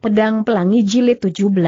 Pedang Pelangi Jilid 17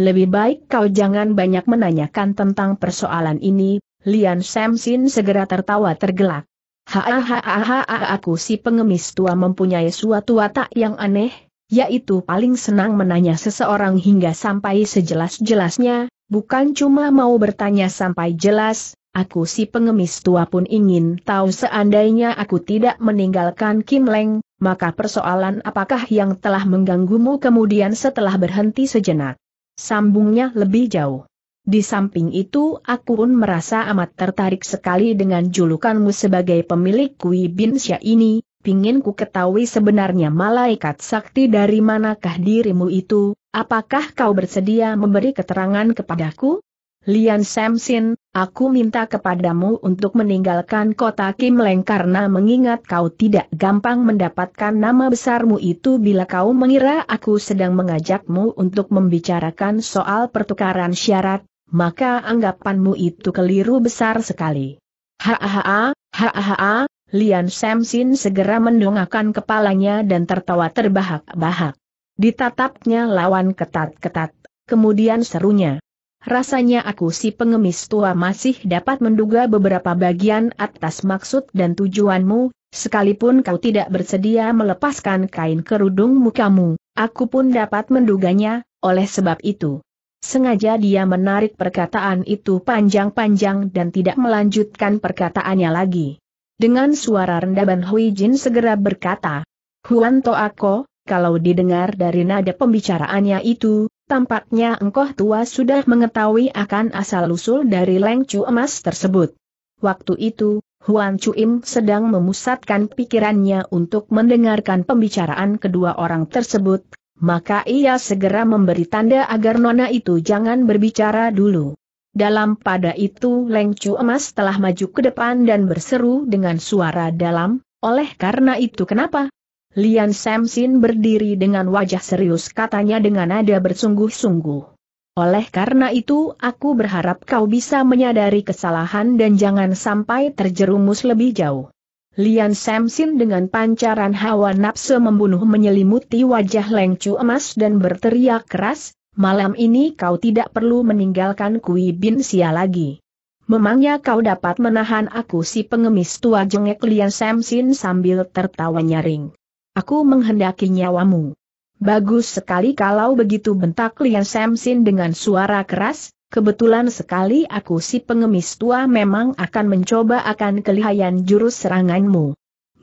Lebih baik kau jangan banyak menanyakan tentang persoalan ini, Lian Samsin segera tertawa tergelak. Hahaha aku si pengemis tua mempunyai suatu watak yang aneh, yaitu paling senang menanya seseorang hingga sampai sejelas-jelasnya, bukan cuma mau bertanya sampai jelas, Aku si pengemis tua pun ingin tahu seandainya aku tidak meninggalkan Kim Leng, maka persoalan apakah yang telah mengganggumu kemudian setelah berhenti sejenak. Sambungnya lebih jauh. Di samping itu aku pun merasa amat tertarik sekali dengan julukanmu sebagai pemilik Kui Bin Sya ini, pingin ku ketahui sebenarnya malaikat sakti dari manakah dirimu itu, apakah kau bersedia memberi keterangan kepadaku? Lian Samsin, Aku minta kepadamu untuk meninggalkan kota Kimleng karena mengingat kau tidak gampang mendapatkan nama besarmu itu bila kau mengira aku sedang mengajakmu untuk membicarakan soal pertukaran syarat, maka anggapanmu itu keliru besar sekali. Hahaha, hahaha, Lian Samsin segera mendongakkan kepalanya dan tertawa terbahak-bahak. Ditatapnya lawan ketat-ketat, kemudian serunya. Rasanya aku si pengemis tua masih dapat menduga beberapa bagian atas maksud dan tujuanmu, sekalipun kau tidak bersedia melepaskan kain kerudungmu kamu, aku pun dapat menduganya, oleh sebab itu. Sengaja dia menarik perkataan itu panjang-panjang dan tidak melanjutkan perkataannya lagi. Dengan suara rendah Ban Hui Jin segera berkata, Huan To Ako, kalau didengar dari nada pembicaraannya itu, Tampaknya engkau tua sudah mengetahui akan asal-usul dari lengcu emas tersebut. Waktu itu, Huan Chuim sedang memusatkan pikirannya untuk mendengarkan pembicaraan kedua orang tersebut, maka ia segera memberi tanda agar nona itu jangan berbicara dulu. Dalam pada itu lengcu emas telah maju ke depan dan berseru dengan suara dalam, oleh karena itu kenapa, Lian Samsin berdiri dengan wajah serius katanya dengan nada bersungguh-sungguh. Oleh karena itu aku berharap kau bisa menyadari kesalahan dan jangan sampai terjerumus lebih jauh. Lian Samsin dengan pancaran hawa nafsu membunuh menyelimuti wajah lengcu emas dan berteriak keras, malam ini kau tidak perlu meninggalkan Kui Bin Sia lagi. Memangnya kau dapat menahan aku si pengemis tua jengek Lian Samsin sambil tertawa nyaring. Aku menghendaki nyawamu. Bagus sekali kalau begitu bentak Lian Samsin dengan suara keras, Kebetulan sekali aku si pengemis tua memang akan mencoba akan kelihayan jurus seranganmu.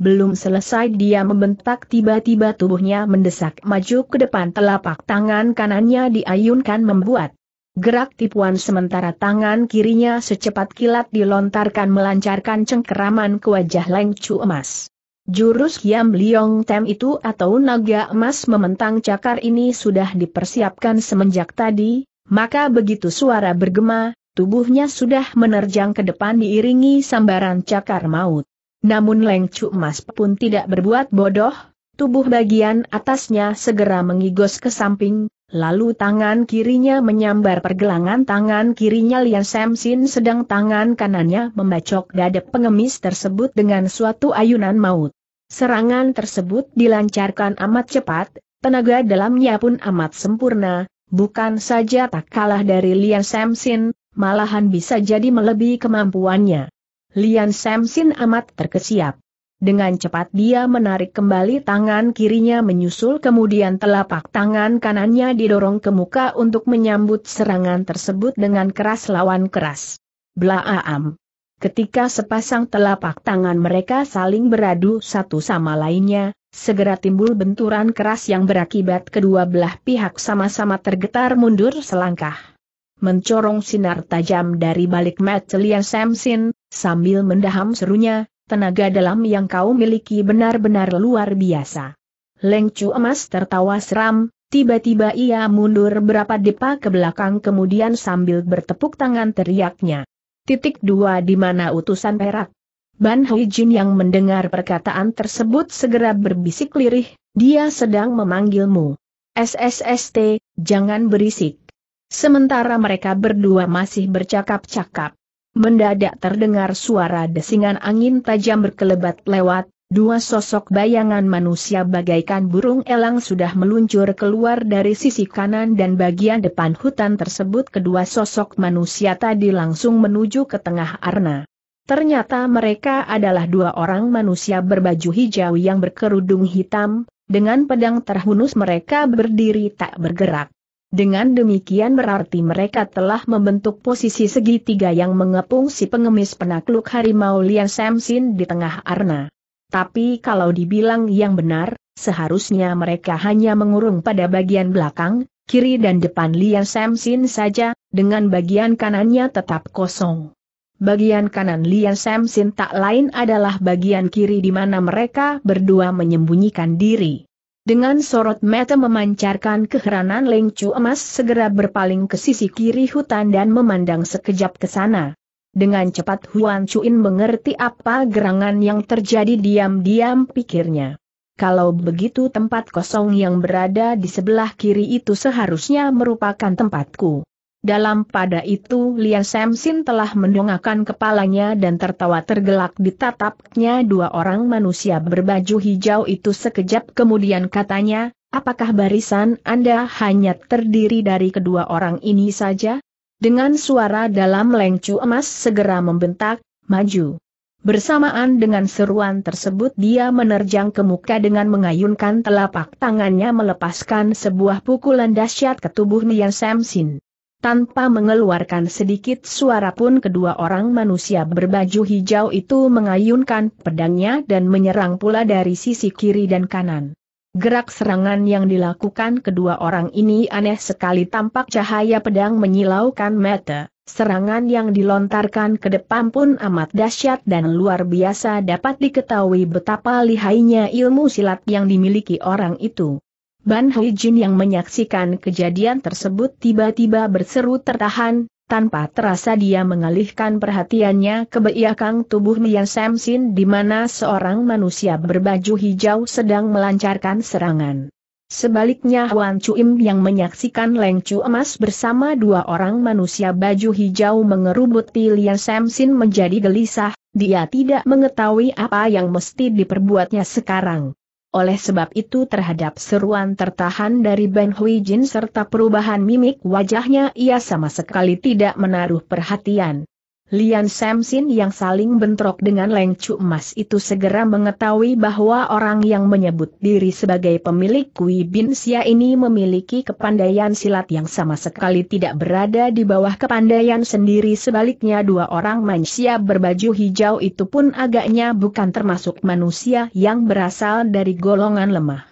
Belum selesai dia membentak tiba-tiba tubuhnya mendesak maju ke depan telapak tangan kanannya diayunkan membuat gerak tipuan sementara tangan kirinya secepat kilat dilontarkan melancarkan cengkeraman ke wajah Leng Chu Emas. Jurus Yam Liong Tem itu atau naga emas mementang cakar ini sudah dipersiapkan semenjak tadi, maka begitu suara bergema, tubuhnya sudah menerjang ke depan diiringi sambaran cakar maut. Namun Leng Emas pun tidak berbuat bodoh, tubuh bagian atasnya segera mengigos ke samping, Lalu tangan kirinya menyambar pergelangan tangan kirinya Lian Samsin sedang tangan kanannya membacok dada pengemis tersebut dengan suatu ayunan maut. Serangan tersebut dilancarkan amat cepat, tenaga dalamnya pun amat sempurna, bukan saja tak kalah dari Lian Samsin, malahan bisa jadi melebihi kemampuannya. Lian Samsin amat terkesiap. Dengan cepat dia menarik kembali tangan kirinya menyusul kemudian telapak tangan kanannya didorong ke muka untuk menyambut serangan tersebut dengan keras lawan keras. Blaam. Ketika sepasang telapak tangan mereka saling beradu satu sama lainnya, segera timbul benturan keras yang berakibat kedua belah pihak sama-sama tergetar mundur selangkah. Mencorong sinar tajam dari balik Matelia Samson, sambil mendaham serunya, tenaga dalam yang kau miliki benar-benar luar biasa. Lengcu emas tertawa seram, tiba-tiba ia mundur berapa depa ke belakang kemudian sambil bertepuk tangan teriaknya. Titik dua di mana utusan perak. Ban Hui Jin yang mendengar perkataan tersebut segera berbisik lirih, dia sedang memanggilmu. SSST, jangan berisik. Sementara mereka berdua masih bercakap-cakap. Mendadak terdengar suara desingan angin tajam berkelebat lewat, Dua sosok bayangan manusia bagaikan burung elang sudah meluncur keluar dari sisi kanan dan bagian depan hutan tersebut kedua sosok manusia tadi langsung menuju ke tengah arna. Ternyata mereka adalah dua orang manusia berbaju hijau yang berkerudung hitam, dengan pedang terhunus mereka berdiri tak bergerak. Dengan demikian berarti mereka telah membentuk posisi segitiga yang mengepung si pengemis penakluk harimau Lian Samsin di tengah arna. Tapi kalau dibilang yang benar, seharusnya mereka hanya mengurung pada bagian belakang, kiri dan depan Lian Samsin saja, dengan bagian kanannya tetap kosong. Bagian kanan Lian Samsin tak lain adalah bagian kiri di mana mereka berdua menyembunyikan diri. Dengan sorot mata memancarkan keheranan Leng Chu Emas segera berpaling ke sisi kiri hutan dan memandang sekejap ke sana. Dengan cepat Huan Chuin mengerti apa gerangan yang terjadi diam-diam pikirnya. Kalau begitu tempat kosong yang berada di sebelah kiri itu seharusnya merupakan tempatku. Dalam pada itu Lian Samsin telah mendongakkan kepalanya dan tertawa tergelak ditatapnya dua orang manusia berbaju hijau itu sekejap kemudian katanya, apakah barisan Anda hanya terdiri dari kedua orang ini saja? dengan suara dalam lengcu emas segera membentak, maju. Bersamaan dengan seruan tersebut dia menerjang ke muka dengan mengayunkan telapak tangannya melepaskan sebuah pukulan dahsyat ke tubuh Nian Samsin. Tanpa mengeluarkan sedikit suara pun kedua orang manusia berbaju hijau itu mengayunkan pedangnya dan menyerang pula dari sisi kiri dan kanan. Gerak serangan yang dilakukan kedua orang ini aneh sekali tampak cahaya pedang menyilaukan mata. Serangan yang dilontarkan ke depan pun amat dahsyat dan luar biasa dapat diketahui betapa lihainya ilmu silat yang dimiliki orang itu. Ban Hui Jin yang menyaksikan kejadian tersebut tiba-tiba berseru tertahan, tanpa terasa dia mengalihkan perhatiannya ke beiakang tubuh Mian Samsin di mana seorang manusia berbaju hijau sedang melancarkan serangan. Sebaliknya Wan Chuim yang menyaksikan Leng Chu Emas bersama dua orang manusia baju hijau mengerubuti Lian Samsin menjadi gelisah, dia tidak mengetahui apa yang mesti diperbuatnya sekarang. Oleh sebab itu terhadap seruan tertahan dari Ben Hui Jin serta perubahan mimik wajahnya ia sama sekali tidak menaruh perhatian. Lian Samsin yang saling bentrok dengan lengcu emas itu segera mengetahui bahwa orang yang menyebut diri sebagai pemilik Kui Bin Sia ini memiliki kepandaian silat yang sama sekali tidak berada di bawah kepandaian sendiri sebaliknya dua orang manusia berbaju hijau itu pun agaknya bukan termasuk manusia yang berasal dari golongan lemah.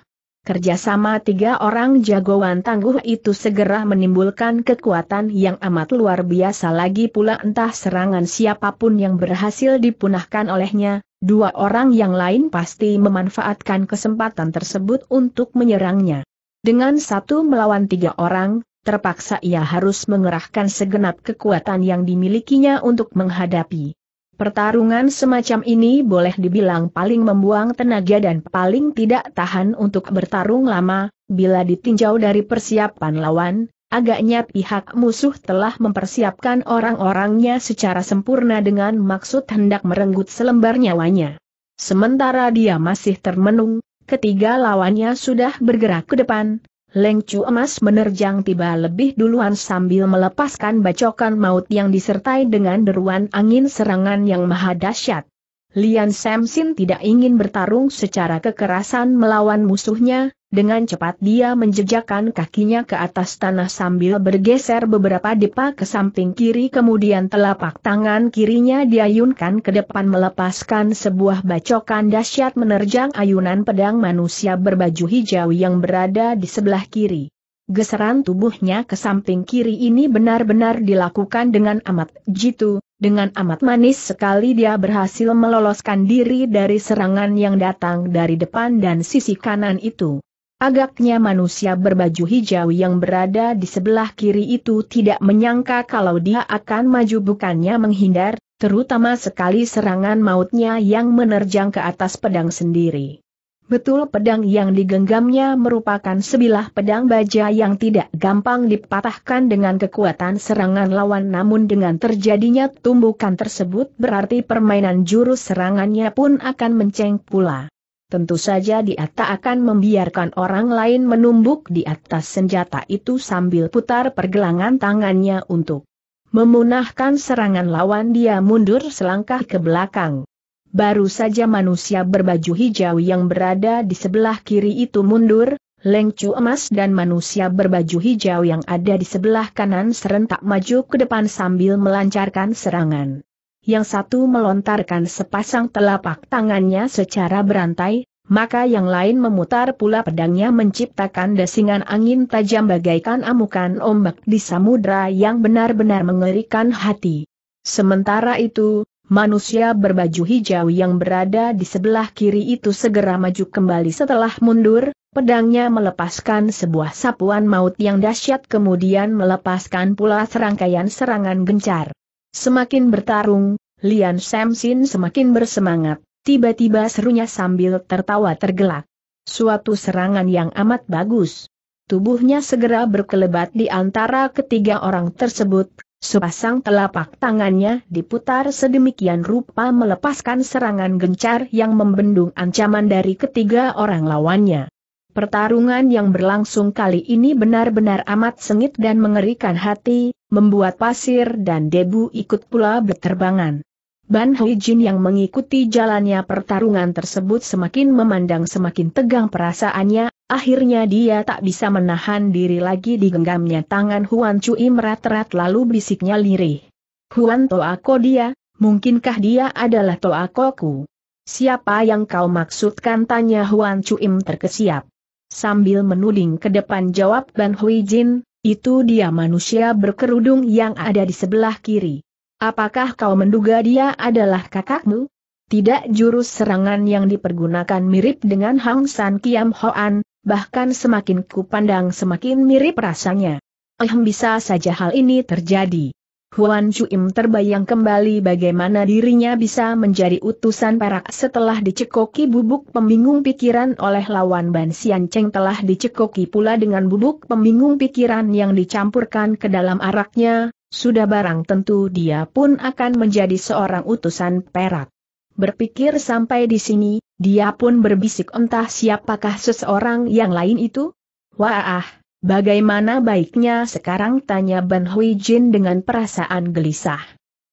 Kerjasama tiga orang jagoan tangguh itu segera menimbulkan kekuatan yang amat luar biasa lagi pula entah serangan siapapun yang berhasil dipunahkan olehnya, dua orang yang lain pasti memanfaatkan kesempatan tersebut untuk menyerangnya. Dengan satu melawan tiga orang, terpaksa ia harus mengerahkan segenap kekuatan yang dimilikinya untuk menghadapi Pertarungan semacam ini boleh dibilang paling membuang tenaga dan paling tidak tahan untuk bertarung lama, bila ditinjau dari persiapan lawan, agaknya pihak musuh telah mempersiapkan orang-orangnya secara sempurna dengan maksud hendak merenggut selembar nyawanya. Sementara dia masih termenung, ketiga lawannya sudah bergerak ke depan, Leng emas menerjang tiba lebih duluan sambil melepaskan bacokan maut yang disertai dengan deruan angin serangan yang maha dahsyat. Lian Samsin tidak ingin bertarung secara kekerasan melawan musuhnya, dengan cepat dia menjejakkan kakinya ke atas tanah sambil bergeser beberapa depa ke samping kiri kemudian telapak tangan kirinya diayunkan ke depan melepaskan sebuah bacokan dahsyat menerjang ayunan pedang manusia berbaju hijau yang berada di sebelah kiri. Geseran tubuhnya ke samping kiri ini benar-benar dilakukan dengan amat jitu, dengan amat manis sekali dia berhasil meloloskan diri dari serangan yang datang dari depan dan sisi kanan itu. Agaknya manusia berbaju hijau yang berada di sebelah kiri itu tidak menyangka kalau dia akan maju bukannya menghindar, terutama sekali serangan mautnya yang menerjang ke atas pedang sendiri. Betul pedang yang digenggamnya merupakan sebilah pedang baja yang tidak gampang dipatahkan dengan kekuatan serangan lawan namun dengan terjadinya tumbukan tersebut berarti permainan jurus serangannya pun akan menceng pula. Tentu saja dia tak akan membiarkan orang lain menumbuk di atas senjata itu sambil putar pergelangan tangannya untuk memunahkan serangan lawan dia mundur selangkah ke belakang. Baru saja manusia berbaju hijau yang berada di sebelah kiri itu mundur, lengcu emas dan manusia berbaju hijau yang ada di sebelah kanan serentak maju ke depan sambil melancarkan serangan yang satu melontarkan sepasang telapak tangannya secara berantai, maka yang lain memutar pula pedangnya menciptakan desingan angin tajam bagaikan amukan ombak di samudra yang benar-benar mengerikan hati. Sementara itu, Manusia berbaju hijau yang berada di sebelah kiri itu segera maju kembali setelah mundur, pedangnya melepaskan sebuah sapuan maut yang dahsyat kemudian melepaskan pula serangkaian serangan gencar. Semakin bertarung, Lian Samsin semakin bersemangat, tiba-tiba serunya sambil tertawa tergelak. Suatu serangan yang amat bagus. Tubuhnya segera berkelebat di antara ketiga orang tersebut, Sepasang telapak tangannya diputar sedemikian rupa melepaskan serangan gencar yang membendung ancaman dari ketiga orang lawannya. Pertarungan yang berlangsung kali ini benar-benar amat sengit dan mengerikan hati, membuat pasir dan debu ikut pula berterbangan. Ban Hui Jin yang mengikuti jalannya pertarungan tersebut semakin memandang semakin tegang perasaannya, akhirnya dia tak bisa menahan diri lagi di genggamnya tangan Huan Cui merat-rat lalu bisiknya lirih. Huan Toako dia, mungkinkah dia adalah Toakoku? Siapa yang kau maksudkan tanya Huan Cuim terkesiap. Sambil menuding ke depan jawab Ban Hui Jin, itu dia manusia berkerudung yang ada di sebelah kiri. Apakah kau menduga dia adalah kakakmu? Tidak jurus serangan yang dipergunakan mirip dengan Hang San Kiam Hoan, bahkan semakin kupandang semakin mirip rasanya. Eh bisa saja hal ini terjadi. Huan Chuim terbayang kembali bagaimana dirinya bisa menjadi utusan perak setelah dicekoki bubuk pembingung pikiran oleh lawan Ban Sian Cheng telah dicekoki pula dengan bubuk pembingung pikiran yang dicampurkan ke dalam araknya, sudah barang tentu dia pun akan menjadi seorang utusan perak. Berpikir sampai di sini, dia pun berbisik entah siapakah seseorang yang lain itu? Wah, Bagaimana baiknya sekarang tanya Ban Hui Jin dengan perasaan gelisah.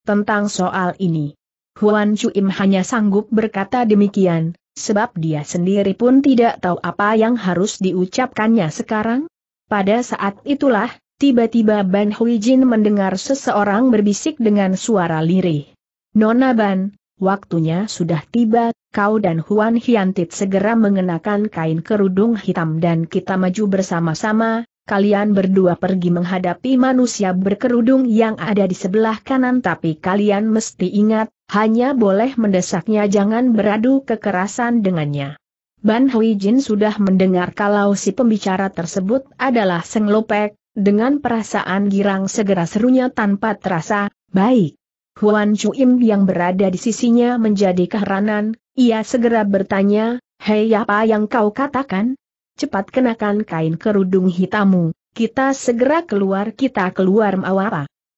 Tentang soal ini, Huan Chu Im hanya sanggup berkata demikian, sebab dia sendiri pun tidak tahu apa yang harus diucapkannya sekarang. Pada saat itulah, tiba-tiba Ban Hui Jin mendengar seseorang berbisik dengan suara lirih. Nona Ban, waktunya sudah tiba, kau dan Huan Hiantit segera mengenakan kain kerudung hitam dan kita maju bersama-sama, kalian berdua pergi menghadapi manusia berkerudung yang ada di sebelah kanan tapi kalian mesti ingat, hanya boleh mendesaknya jangan beradu kekerasan dengannya. Ban Hui Jin sudah mendengar kalau si pembicara tersebut adalah Seng Lopek, dengan perasaan girang segera serunya tanpa terasa, baik, Huan Chuim yang berada di sisinya menjadi keheranan, ia segera bertanya, Hei apa yang kau katakan? Cepat kenakan kain kerudung hitammu. kita segera keluar kita keluar mau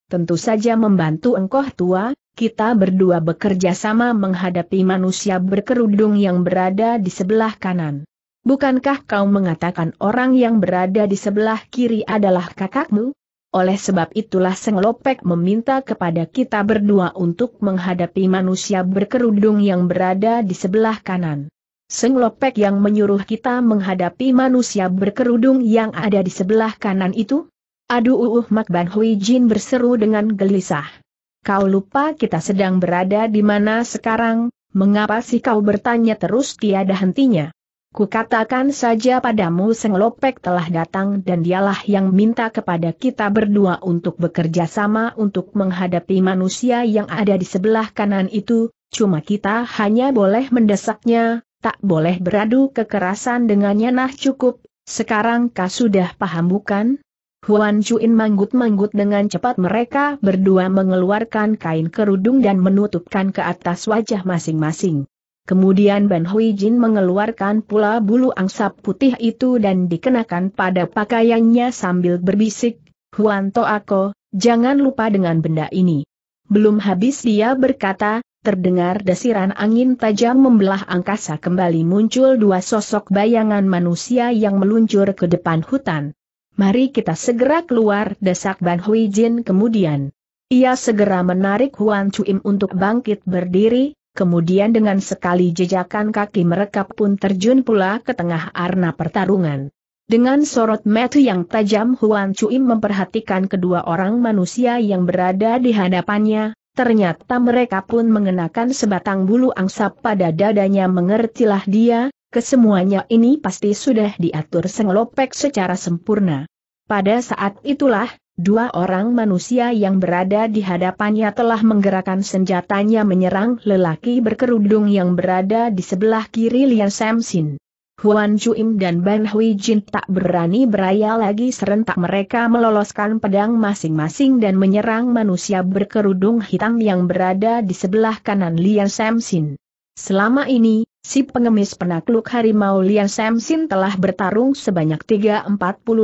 Tentu saja membantu engkau tua, kita berdua bekerja sama menghadapi manusia berkerudung yang berada di sebelah kanan. Bukankah kau mengatakan orang yang berada di sebelah kiri adalah kakakmu? Oleh sebab itulah Seng Lopek meminta kepada kita berdua untuk menghadapi manusia berkerudung yang berada di sebelah kanan. Seng Lopek yang menyuruh kita menghadapi manusia berkerudung yang ada di sebelah kanan itu? Aduh uh, uh Mak Ban Hui Jin berseru dengan gelisah. Kau lupa kita sedang berada di mana sekarang, mengapa sih kau bertanya terus tiada hentinya? Kukatakan saja padamu Seng Lopek telah datang dan dialah yang minta kepada kita berdua untuk bekerja sama untuk menghadapi manusia yang ada di sebelah kanan itu, cuma kita hanya boleh mendesaknya, tak boleh beradu kekerasan dengannya nah cukup, sekarang kau sudah paham bukan? Huan Chuin manggut-manggut dengan cepat mereka berdua mengeluarkan kain kerudung dan menutupkan ke atas wajah masing-masing. Kemudian Ban Hui Jin mengeluarkan pula bulu angsap putih itu dan dikenakan pada pakaiannya sambil berbisik, Huan To Ako, jangan lupa dengan benda ini. Belum habis dia berkata, terdengar desiran angin tajam membelah angkasa kembali muncul dua sosok bayangan manusia yang meluncur ke depan hutan. Mari kita segera keluar desak Ban Hui Jin kemudian. Ia segera menarik Huan Chuim untuk bangkit berdiri, kemudian dengan sekali jejakan kaki mereka pun terjun pula ke tengah arena pertarungan. Dengan sorot mata yang tajam Huan Cuim memperhatikan kedua orang manusia yang berada di hadapannya, ternyata mereka pun mengenakan sebatang bulu angsa pada dadanya mengertilah dia, kesemuanya ini pasti sudah diatur senglopek secara sempurna. Pada saat itulah, Dua orang manusia yang berada di hadapannya telah menggerakkan senjatanya menyerang lelaki berkerudung yang berada di sebelah kiri Lian Samsin. Huan Chuim dan Ban Hui Jin tak berani beraya lagi serentak mereka meloloskan pedang masing-masing dan menyerang manusia berkerudung hitam yang berada di sebelah kanan Lian Samsin. Selama ini, Si pengemis penakluk harimau Lian Samsin telah bertarung sebanyak 340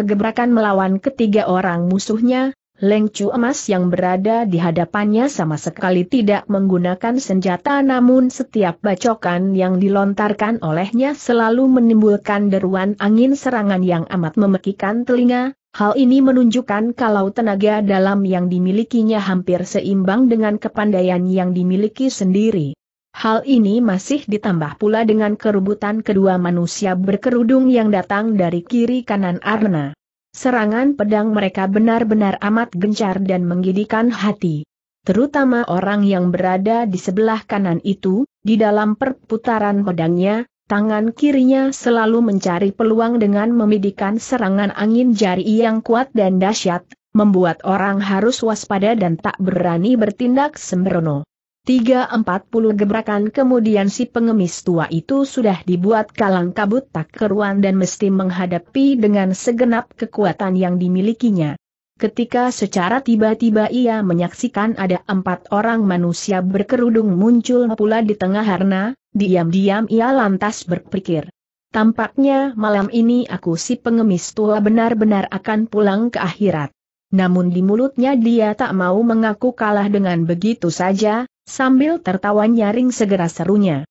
gebrakan melawan ketiga orang musuhnya, Lengcu emas yang berada di hadapannya sama sekali tidak menggunakan senjata namun setiap bacokan yang dilontarkan olehnya selalu menimbulkan deruan angin serangan yang amat memekikan telinga, hal ini menunjukkan kalau tenaga dalam yang dimilikinya hampir seimbang dengan kepandaian yang dimiliki sendiri. Hal ini masih ditambah pula dengan kerubutan kedua manusia berkerudung yang datang dari kiri kanan Arna. Serangan pedang mereka benar-benar amat gencar dan menggidikan hati. Terutama orang yang berada di sebelah kanan itu, di dalam perputaran pedangnya, tangan kirinya selalu mencari peluang dengan memidikan serangan angin jari yang kuat dan dahsyat, membuat orang harus waspada dan tak berani bertindak sembrono. Tiga empat puluh gebrakan kemudian si pengemis tua itu sudah dibuat kalang kabut tak keruan dan mesti menghadapi dengan segenap kekuatan yang dimilikinya. Ketika secara tiba-tiba ia menyaksikan ada empat orang manusia berkerudung muncul pula di tengah harna, diam-diam ia lantas berpikir. Tampaknya malam ini aku si pengemis tua benar-benar akan pulang ke akhirat. Namun di mulutnya dia tak mau mengaku kalah dengan begitu saja, Sambil tertawa nyaring segera serunya.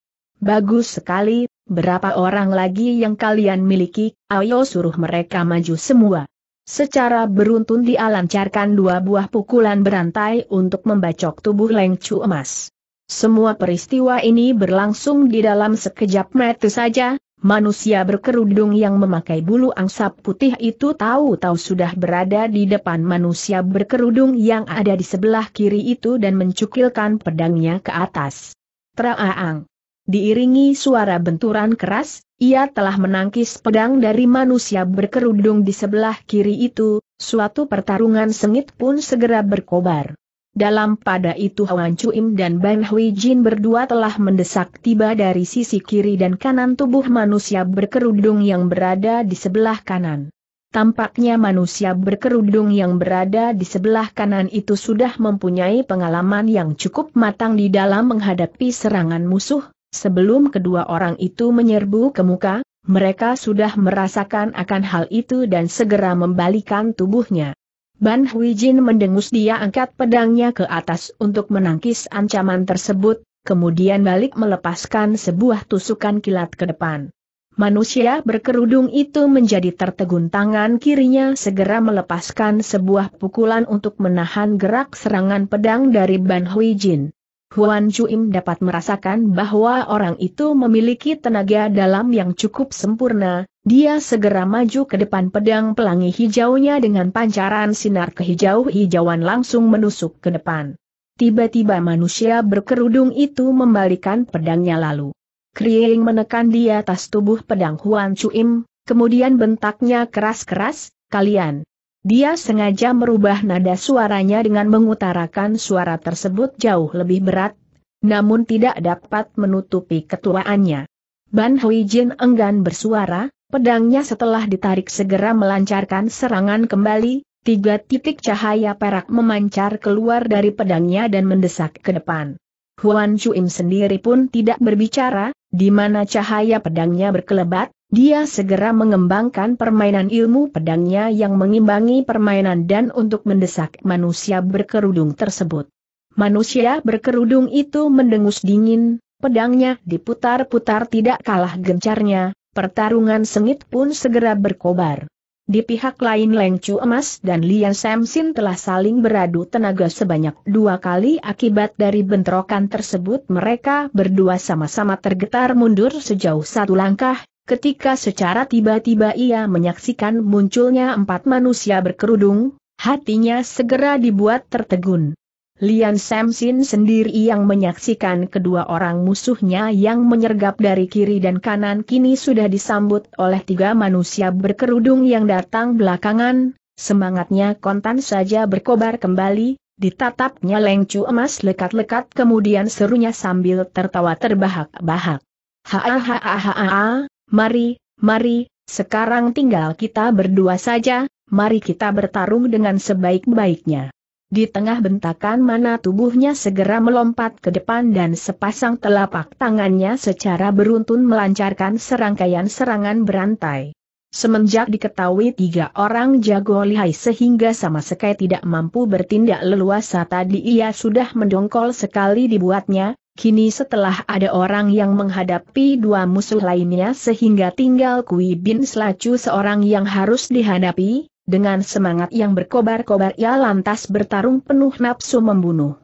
Bagus sekali, berapa orang lagi yang kalian miliki, ayo suruh mereka maju semua. Secara beruntun dialancarkan dua buah pukulan berantai untuk membacok tubuh Leng emas. Semua peristiwa ini berlangsung di dalam sekejap mata saja, manusia berkerudung yang memakai bulu angsap putih itu tahu-tahu sudah berada di depan manusia berkerudung yang ada di sebelah kiri itu dan mencukilkan pedangnya ke atas. Traaang. Diiringi suara benturan keras, ia telah menangkis pedang dari manusia berkerudung di sebelah kiri itu, suatu pertarungan sengit pun segera berkobar. Dalam pada itu Hwan Chuim dan Ban Hui Jin berdua telah mendesak tiba dari sisi kiri dan kanan tubuh manusia berkerudung yang berada di sebelah kanan. Tampaknya manusia berkerudung yang berada di sebelah kanan itu sudah mempunyai pengalaman yang cukup matang di dalam menghadapi serangan musuh, sebelum kedua orang itu menyerbu ke muka, mereka sudah merasakan akan hal itu dan segera membalikan tubuhnya. Ban Hui Jin mendengus dia angkat pedangnya ke atas untuk menangkis ancaman tersebut, kemudian balik melepaskan sebuah tusukan kilat ke depan. Manusia berkerudung itu menjadi tertegun tangan kirinya segera melepaskan sebuah pukulan untuk menahan gerak serangan pedang dari Ban Hui Jin. Huan Chuim dapat merasakan bahwa orang itu memiliki tenaga dalam yang cukup sempurna, dia segera maju ke depan pedang pelangi hijaunya dengan pancaran sinar kehijau-hijauan langsung menusuk ke depan. Tiba-tiba manusia berkerudung itu membalikan pedangnya lalu. Kriing menekan di atas tubuh pedang Huan Chuim, kemudian bentaknya keras-keras, kalian. Dia sengaja merubah nada suaranya dengan mengutarakan suara tersebut jauh lebih berat, namun tidak dapat menutupi ketuaannya. Ban Hui Jin enggan bersuara, Pedangnya setelah ditarik segera melancarkan serangan kembali, tiga titik cahaya perak memancar keluar dari pedangnya dan mendesak ke depan. Huan Chuim sendiri pun tidak berbicara, di mana cahaya pedangnya berkelebat, dia segera mengembangkan permainan ilmu pedangnya yang mengimbangi permainan dan untuk mendesak manusia berkerudung tersebut. Manusia berkerudung itu mendengus dingin, pedangnya diputar-putar tidak kalah gencarnya, pertarungan sengit pun segera berkobar. Di pihak lain Leng Chu Emas dan Lian Samsin telah saling beradu tenaga sebanyak dua kali akibat dari bentrokan tersebut mereka berdua sama-sama tergetar mundur sejauh satu langkah, ketika secara tiba-tiba ia menyaksikan munculnya empat manusia berkerudung, hatinya segera dibuat tertegun. Lian Samsin sendiri yang menyaksikan kedua orang musuhnya yang menyergap dari kiri dan kanan kini sudah disambut oleh tiga manusia berkerudung yang datang belakangan, semangatnya kontan saja berkobar kembali, ditatapnya lengcu emas lekat-lekat kemudian serunya sambil tertawa terbahak-bahak. Ha-ha-ha-ha-ha, mari, mari, sekarang tinggal kita berdua saja, mari kita bertarung dengan sebaik-baiknya. Di tengah bentakan mana tubuhnya segera melompat ke depan dan sepasang telapak tangannya secara beruntun melancarkan serangkaian serangan berantai. Semenjak diketahui tiga orang jago lihai sehingga sama sekali tidak mampu bertindak leluasa tadi ia sudah mendongkol sekali dibuatnya, kini setelah ada orang yang menghadapi dua musuh lainnya sehingga tinggal Kui Bin Selacu seorang yang harus dihadapi, dengan semangat yang berkobar-kobar ia lantas bertarung penuh nafsu membunuh.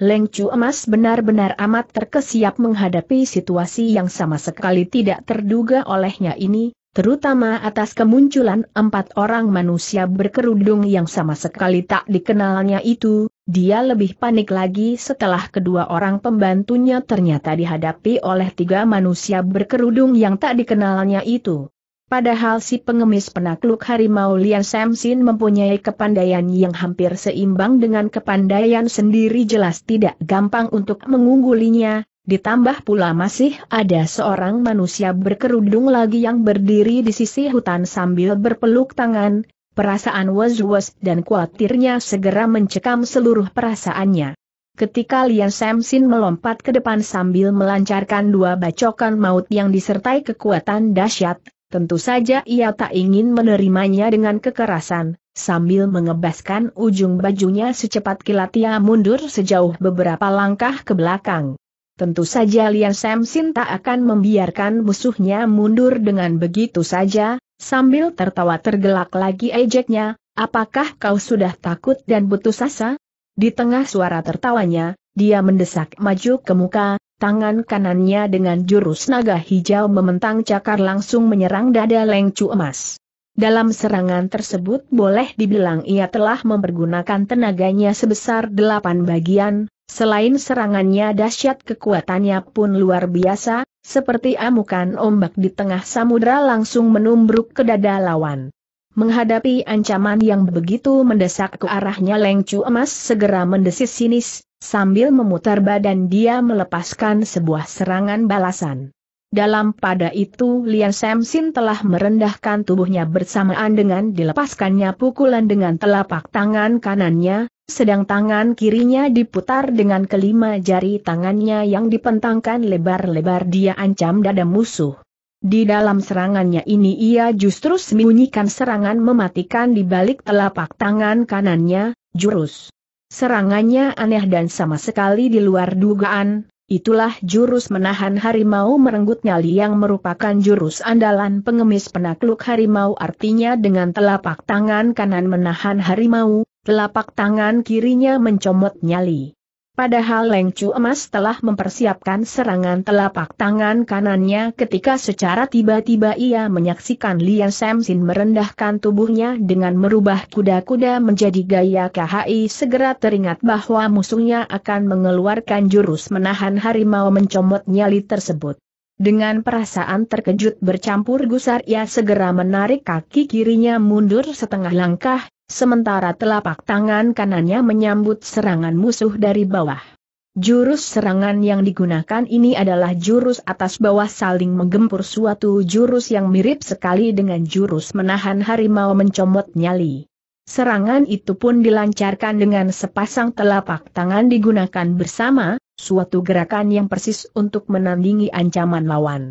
Leng Emas benar-benar amat terkesiap menghadapi situasi yang sama sekali tidak terduga olehnya ini, terutama atas kemunculan empat orang manusia berkerudung yang sama sekali tak dikenalnya itu, dia lebih panik lagi setelah kedua orang pembantunya ternyata dihadapi oleh tiga manusia berkerudung yang tak dikenalnya itu. Padahal si pengemis penakluk harimau Lian Samsin mempunyai kepandaian yang hampir seimbang dengan kepandaian sendiri jelas tidak gampang untuk mengunggulinya, ditambah pula masih ada seorang manusia berkerudung lagi yang berdiri di sisi hutan sambil berpeluk tangan, perasaan was-was dan khawatirnya segera mencekam seluruh perasaannya. Ketika Lian Samsin melompat ke depan sambil melancarkan dua bacokan maut yang disertai kekuatan dahsyat, Tentu saja ia tak ingin menerimanya dengan kekerasan, sambil mengebaskan ujung bajunya secepat kilat ia mundur sejauh beberapa langkah ke belakang. Tentu saja Lian Samsin tak akan membiarkan musuhnya mundur dengan begitu saja, sambil tertawa tergelak lagi ejeknya, apakah kau sudah takut dan butuh sasa? Di tengah suara tertawanya, dia mendesak maju ke muka, tangan kanannya dengan jurus naga hijau mementang cakar langsung menyerang dada lengcu Emas. Dalam serangan tersebut boleh dibilang ia telah mempergunakan tenaganya sebesar delapan bagian, selain serangannya dahsyat kekuatannya pun luar biasa, seperti amukan ombak di tengah samudra langsung menumbruk ke dada lawan. Menghadapi ancaman yang begitu mendesak ke arahnya Lengcu Emas segera mendesis sinis, Sambil memutar badan dia melepaskan sebuah serangan balasan. Dalam pada itu Lian Samsin telah merendahkan tubuhnya bersamaan dengan dilepaskannya pukulan dengan telapak tangan kanannya, sedang tangan kirinya diputar dengan kelima jari tangannya yang dipentangkan lebar-lebar dia ancam dada musuh. Di dalam serangannya ini ia justru sembunyikan serangan mematikan di balik telapak tangan kanannya, jurus Serangannya aneh dan sama sekali di luar dugaan, itulah jurus menahan harimau merenggut nyali yang merupakan jurus andalan pengemis penakluk harimau artinya dengan telapak tangan kanan menahan harimau, telapak tangan kirinya mencomot nyali. Padahal Leng Chu Emas telah mempersiapkan serangan telapak tangan kanannya ketika secara tiba-tiba ia menyaksikan Lian Samsin merendahkan tubuhnya dengan merubah kuda-kuda menjadi gaya KHI segera teringat bahwa musuhnya akan mengeluarkan jurus menahan harimau mencomot nyali tersebut. Dengan perasaan terkejut bercampur gusar ia segera menarik kaki kirinya mundur setengah langkah, Sementara telapak tangan kanannya menyambut serangan musuh dari bawah. Jurus serangan yang digunakan ini adalah jurus atas bawah saling menggempur suatu jurus yang mirip sekali dengan jurus menahan harimau mencomot nyali. Serangan itu pun dilancarkan dengan sepasang telapak tangan digunakan bersama, suatu gerakan yang persis untuk menandingi ancaman lawan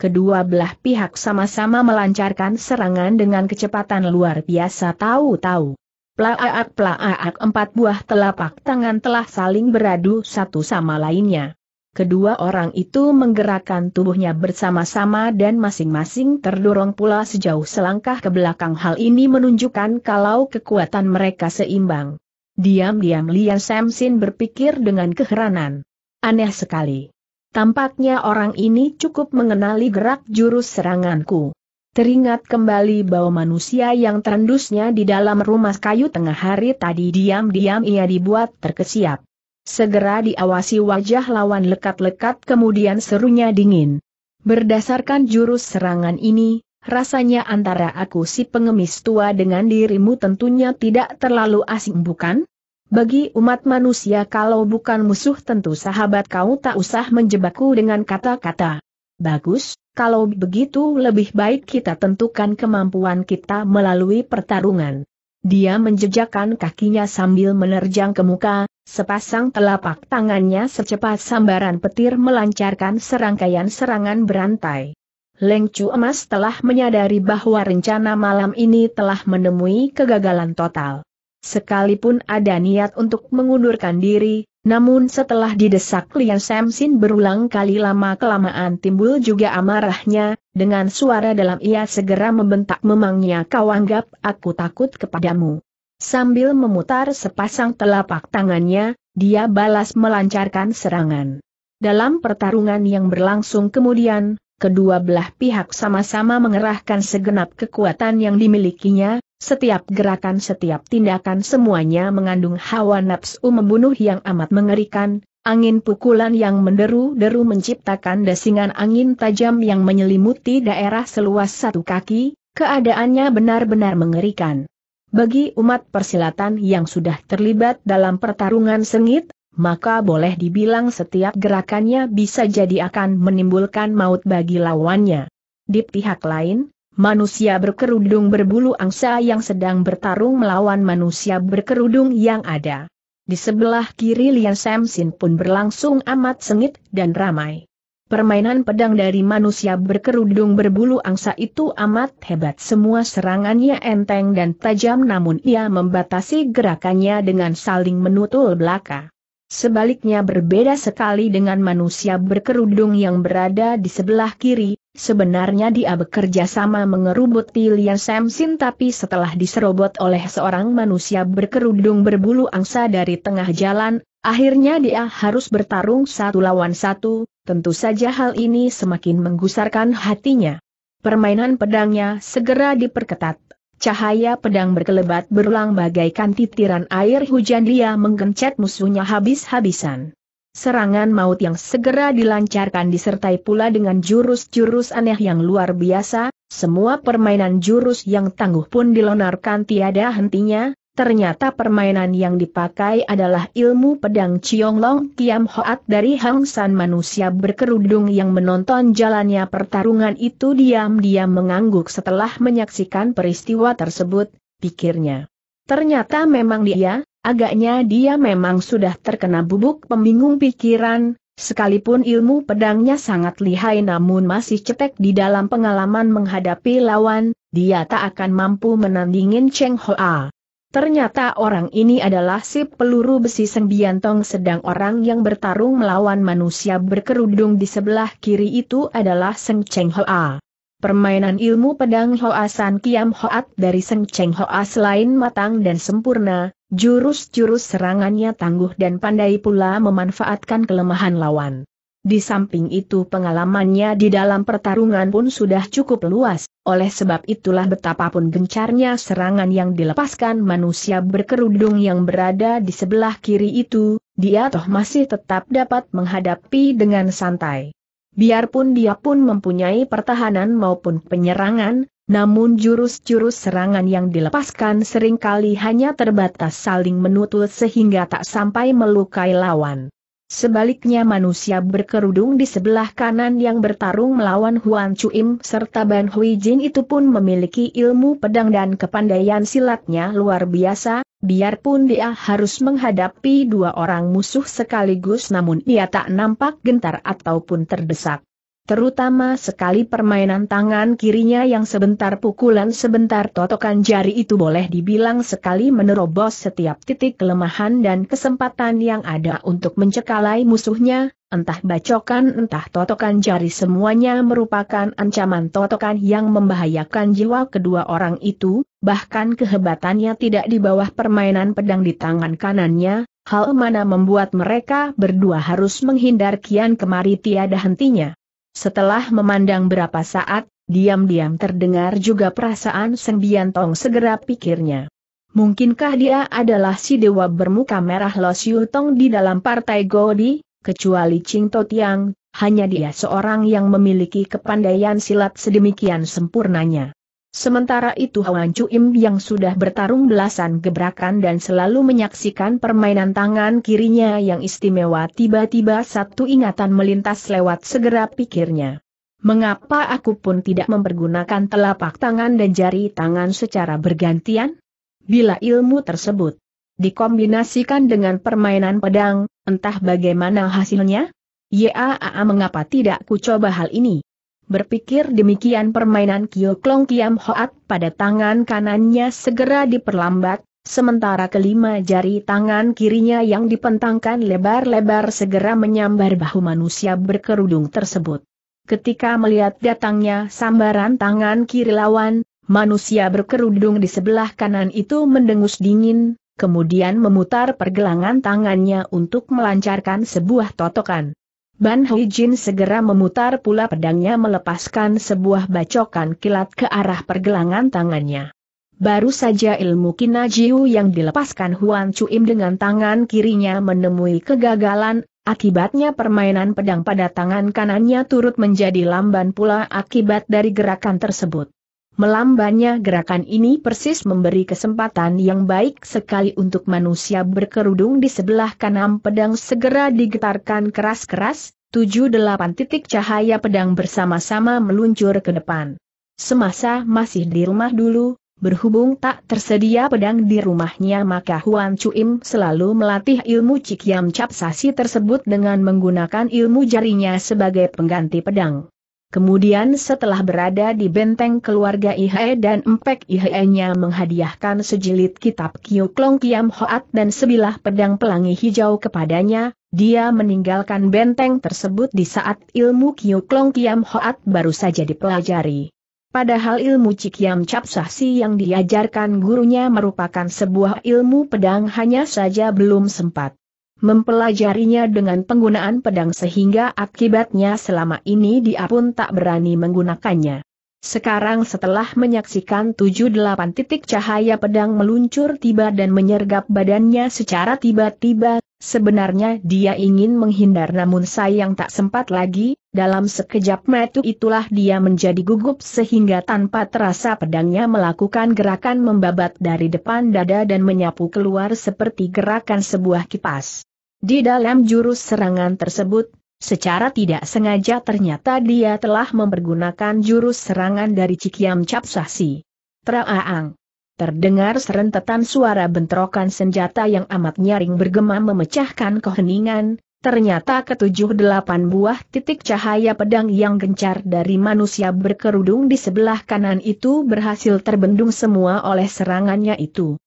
kedua belah pihak sama-sama melancarkan serangan dengan kecepatan luar biasa tahu-tahu. Plaak-plaak empat buah telapak tangan telah saling beradu satu sama lainnya. Kedua orang itu menggerakkan tubuhnya bersama-sama dan masing-masing terdorong pula sejauh selangkah ke belakang hal ini menunjukkan kalau kekuatan mereka seimbang. Diam-diam Lian Samsin berpikir dengan keheranan. Aneh sekali. Tampaknya orang ini cukup mengenali gerak jurus seranganku. Teringat kembali bau manusia yang terendusnya di dalam rumah kayu tengah hari tadi diam-diam ia dibuat terkesiap. Segera diawasi wajah lawan lekat-lekat kemudian serunya dingin. Berdasarkan jurus serangan ini, rasanya antara aku si pengemis tua dengan dirimu tentunya tidak terlalu asing bukan? Bagi umat manusia kalau bukan musuh tentu sahabat kau tak usah menjebakku dengan kata-kata. Bagus, kalau begitu lebih baik kita tentukan kemampuan kita melalui pertarungan. Dia menjejakkan kakinya sambil menerjang ke muka, sepasang telapak tangannya secepat sambaran petir melancarkan serangkaian serangan berantai. Leng Chu Emas telah menyadari bahwa rencana malam ini telah menemui kegagalan total. Sekalipun ada niat untuk mengundurkan diri, namun setelah didesak Lian Samsin berulang kali lama-kelamaan timbul juga amarahnya, dengan suara dalam ia segera membentak memangnya kau anggap aku takut kepadamu. Sambil memutar sepasang telapak tangannya, dia balas melancarkan serangan. Dalam pertarungan yang berlangsung kemudian, kedua belah pihak sama-sama mengerahkan segenap kekuatan yang dimilikinya, setiap gerakan setiap tindakan semuanya mengandung hawa nafsu membunuh yang amat mengerikan, angin pukulan yang menderu-deru menciptakan desingan angin tajam yang menyelimuti daerah seluas satu kaki, keadaannya benar-benar mengerikan. Bagi umat persilatan yang sudah terlibat dalam pertarungan sengit, maka boleh dibilang setiap gerakannya bisa jadi akan menimbulkan maut bagi lawannya. Di pihak lain, manusia berkerudung berbulu angsa yang sedang bertarung melawan manusia berkerudung yang ada. Di sebelah kiri Lian Samsin pun berlangsung amat sengit dan ramai. Permainan pedang dari manusia berkerudung berbulu angsa itu amat hebat. Semua serangannya enteng dan tajam namun ia membatasi gerakannya dengan saling menutul belaka. Sebaliknya berbeda sekali dengan manusia berkerudung yang berada di sebelah kiri, sebenarnya dia bekerja sama mengerubut Lian Samsin tapi setelah diserobot oleh seorang manusia berkerudung berbulu angsa dari tengah jalan, akhirnya dia harus bertarung satu lawan satu, tentu saja hal ini semakin menggusarkan hatinya. Permainan pedangnya segera diperketat. Cahaya pedang berkelebat berulang bagaikan titiran air hujan dia menggencet musuhnya habis-habisan. Serangan maut yang segera dilancarkan disertai pula dengan jurus-jurus aneh yang luar biasa, semua permainan jurus yang tangguh pun dilonarkan tiada hentinya, Ternyata permainan yang dipakai adalah ilmu pedang Long Kiam Hoat dari Hang San manusia berkerudung yang menonton jalannya pertarungan itu diam-diam mengangguk setelah menyaksikan peristiwa tersebut, pikirnya. Ternyata memang dia, agaknya dia memang sudah terkena bubuk pembingung pikiran, sekalipun ilmu pedangnya sangat lihai namun masih cetek di dalam pengalaman menghadapi lawan, dia tak akan mampu menandingin Cheng Hoa. Ternyata orang ini adalah si peluru besi sembiantong sedang orang yang bertarung melawan manusia berkerudung di sebelah kiri itu adalah Seng Cheng Hoa. Permainan ilmu pedang Hoa San Kiam Hoat dari Seng Cheng Hoa selain matang dan sempurna, jurus-jurus serangannya tangguh dan pandai pula memanfaatkan kelemahan lawan. Di samping itu pengalamannya di dalam pertarungan pun sudah cukup luas, oleh sebab itulah betapapun gencarnya serangan yang dilepaskan manusia berkerudung yang berada di sebelah kiri itu, dia toh masih tetap dapat menghadapi dengan santai. Biarpun dia pun mempunyai pertahanan maupun penyerangan, namun jurus-jurus serangan yang dilepaskan seringkali hanya terbatas saling menutup sehingga tak sampai melukai lawan. Sebaliknya manusia berkerudung di sebelah kanan yang bertarung melawan Huan Chuim serta Ban Hui Jin itu pun memiliki ilmu pedang dan kepandaian silatnya luar biasa, biarpun dia harus menghadapi dua orang musuh sekaligus namun ia tak nampak gentar ataupun terdesak terutama sekali permainan tangan kirinya yang sebentar pukulan sebentar totokan jari itu boleh dibilang sekali menerobos setiap titik kelemahan dan kesempatan yang ada untuk mencekalai musuhnya, entah bacokan entah totokan jari semuanya merupakan ancaman totokan yang membahayakan jiwa kedua orang itu, bahkan kehebatannya tidak di bawah permainan pedang di tangan kanannya, hal mana membuat mereka berdua harus menghindar kian kemari tiada hentinya. Setelah memandang berapa saat, diam-diam terdengar juga perasaan Seng Biantong segera pikirnya. Mungkinkah dia adalah si dewa bermuka merah Lo Siu Tong di dalam partai Godi, kecuali Ching To Tiang, hanya dia seorang yang memiliki kepandaian silat sedemikian sempurnanya. Sementara itu Hwan Im yang sudah bertarung belasan gebrakan dan selalu menyaksikan permainan tangan kirinya yang istimewa tiba-tiba satu ingatan melintas lewat segera pikirnya. Mengapa aku pun tidak mempergunakan telapak tangan dan jari tangan secara bergantian? Bila ilmu tersebut dikombinasikan dengan permainan pedang, entah bagaimana hasilnya? Yaa mengapa tidak ku coba hal ini? Berpikir demikian permainan Kyoklong Kiam Hoat pada tangan kanannya segera diperlambat, sementara kelima jari tangan kirinya yang dipentangkan lebar-lebar segera menyambar bahu manusia berkerudung tersebut. Ketika melihat datangnya sambaran tangan kiri lawan, manusia berkerudung di sebelah kanan itu mendengus dingin, kemudian memutar pergelangan tangannya untuk melancarkan sebuah totokan. Ban Hui Jin segera memutar pula pedangnya melepaskan sebuah bacokan kilat ke arah pergelangan tangannya. Baru saja ilmu Kinajiu yang dilepaskan Huan Chuim dengan tangan kirinya menemui kegagalan, akibatnya permainan pedang pada tangan kanannya turut menjadi lamban pula akibat dari gerakan tersebut. Melambannya gerakan ini persis memberi kesempatan yang baik sekali untuk manusia berkerudung di sebelah kanan pedang segera digetarkan keras-keras, tujuh delapan titik cahaya pedang bersama-sama meluncur ke depan. Semasa masih di rumah dulu, berhubung tak tersedia pedang di rumahnya maka Huan Chuim selalu melatih ilmu Cikyam Cap Sasi tersebut dengan menggunakan ilmu jarinya sebagai pengganti pedang. Kemudian setelah berada di benteng keluarga Ihe dan Empek Ihe-nya menghadiahkan sejilid kitab Kyuklong Kiam Hoat dan sebilah pedang pelangi hijau kepadanya, dia meninggalkan benteng tersebut di saat ilmu Kyuklong Kiam Hoat baru saja dipelajari. Padahal ilmu Cikiam Capsahsi yang diajarkan gurunya merupakan sebuah ilmu pedang hanya saja belum sempat mempelajarinya dengan penggunaan pedang sehingga akibatnya selama ini dia pun tak berani menggunakannya. Sekarang setelah menyaksikan tujuh-delapan titik cahaya pedang meluncur tiba dan menyergap badannya secara tiba-tiba, sebenarnya dia ingin menghindar namun sayang tak sempat lagi, dalam sekejap metu itulah dia menjadi gugup sehingga tanpa terasa pedangnya melakukan gerakan membabat dari depan dada dan menyapu keluar seperti gerakan sebuah kipas. Di dalam jurus serangan tersebut, secara tidak sengaja ternyata dia telah mempergunakan jurus serangan dari Cikiam Capsasi. Traaang. Terdengar serentetan suara bentrokan senjata yang amat nyaring bergema memecahkan keheningan, ternyata ketujuh delapan buah titik cahaya pedang yang gencar dari manusia berkerudung di sebelah kanan itu berhasil terbendung semua oleh serangannya itu.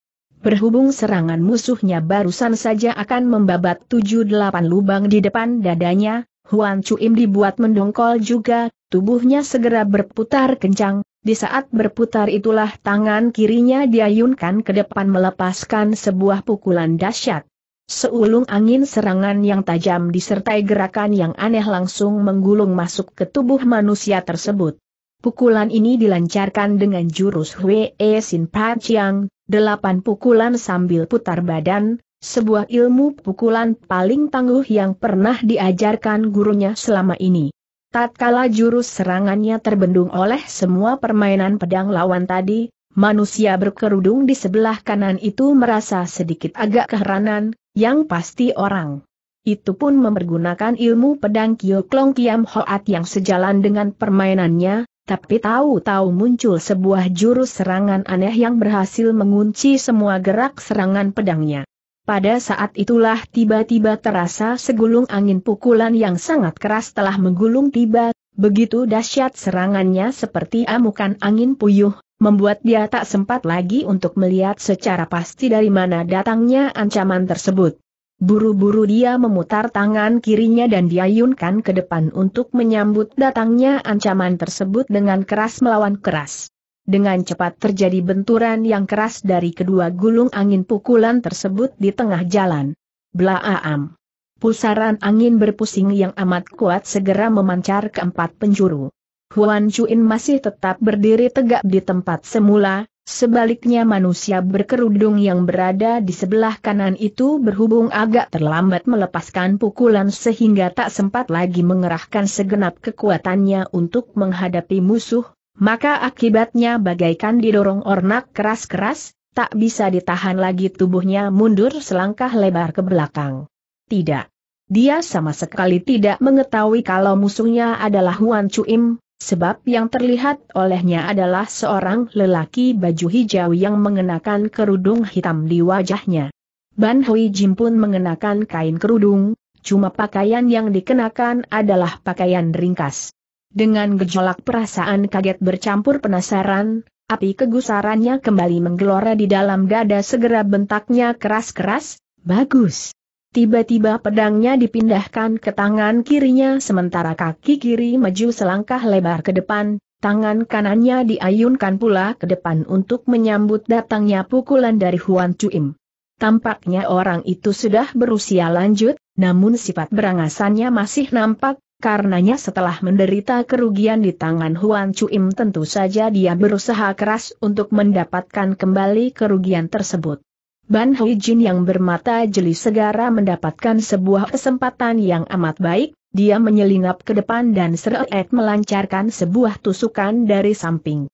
Berhubung serangan musuhnya barusan saja akan membabat tujuh delapan lubang di depan dadanya, Huan Chuim dibuat mendongkol juga, tubuhnya segera berputar kencang, di saat berputar itulah tangan kirinya diayunkan ke depan melepaskan sebuah pukulan dahsyat. Seulung angin serangan yang tajam disertai gerakan yang aneh langsung menggulung masuk ke tubuh manusia tersebut. Pukulan ini dilancarkan dengan jurus Hwee Sin Pa Chiang, delapan pukulan sambil putar badan, sebuah ilmu pukulan paling tangguh yang pernah diajarkan gurunya selama ini. Tatkala jurus serangannya terbendung oleh semua permainan pedang lawan tadi, manusia berkerudung di sebelah kanan itu merasa sedikit agak keheranan, yang pasti orang. Itu pun mempergunakan ilmu pedang Kyoklong Kiam Hoat yang sejalan dengan permainannya, tapi tahu-tahu muncul sebuah jurus serangan aneh yang berhasil mengunci semua gerak serangan pedangnya. Pada saat itulah tiba-tiba terasa segulung angin pukulan yang sangat keras telah menggulung tiba, begitu dahsyat serangannya seperti amukan angin puyuh, membuat dia tak sempat lagi untuk melihat secara pasti dari mana datangnya ancaman tersebut. Buru-buru dia memutar tangan kirinya dan diayunkan ke depan untuk menyambut datangnya ancaman tersebut dengan keras melawan keras. Dengan cepat terjadi benturan yang keras dari kedua gulung angin pukulan tersebut di tengah jalan. Blaaam. Pusaran angin berpusing yang amat kuat segera memancar ke empat penjuru. Huan Chuin masih tetap berdiri tegak di tempat semula, Sebaliknya manusia berkerudung yang berada di sebelah kanan itu berhubung agak terlambat melepaskan pukulan sehingga tak sempat lagi mengerahkan segenap kekuatannya untuk menghadapi musuh, maka akibatnya bagaikan didorong ornak keras-keras, tak bisa ditahan lagi tubuhnya mundur selangkah lebar ke belakang. Tidak. Dia sama sekali tidak mengetahui kalau musuhnya adalah Huan Chuim, sebab yang terlihat olehnya adalah seorang lelaki baju hijau yang mengenakan kerudung hitam di wajahnya. Ban Hui Jim pun mengenakan kain kerudung, cuma pakaian yang dikenakan adalah pakaian ringkas. Dengan gejolak perasaan kaget bercampur penasaran, api kegusarannya kembali menggelora di dalam dada segera bentaknya keras-keras, bagus. Tiba-tiba pedangnya dipindahkan ke tangan kirinya sementara kaki kiri maju selangkah lebar ke depan, tangan kanannya diayunkan pula ke depan untuk menyambut datangnya pukulan dari Huan Cuim. Tampaknya orang itu sudah berusia lanjut, namun sifat berangasannya masih nampak, karenanya setelah menderita kerugian di tangan Huan Cuim, tentu saja dia berusaha keras untuk mendapatkan kembali kerugian tersebut. Ban Hui Jin yang bermata jeli segera mendapatkan sebuah kesempatan yang amat baik, dia menyelinap ke depan dan seret melancarkan sebuah tusukan dari samping.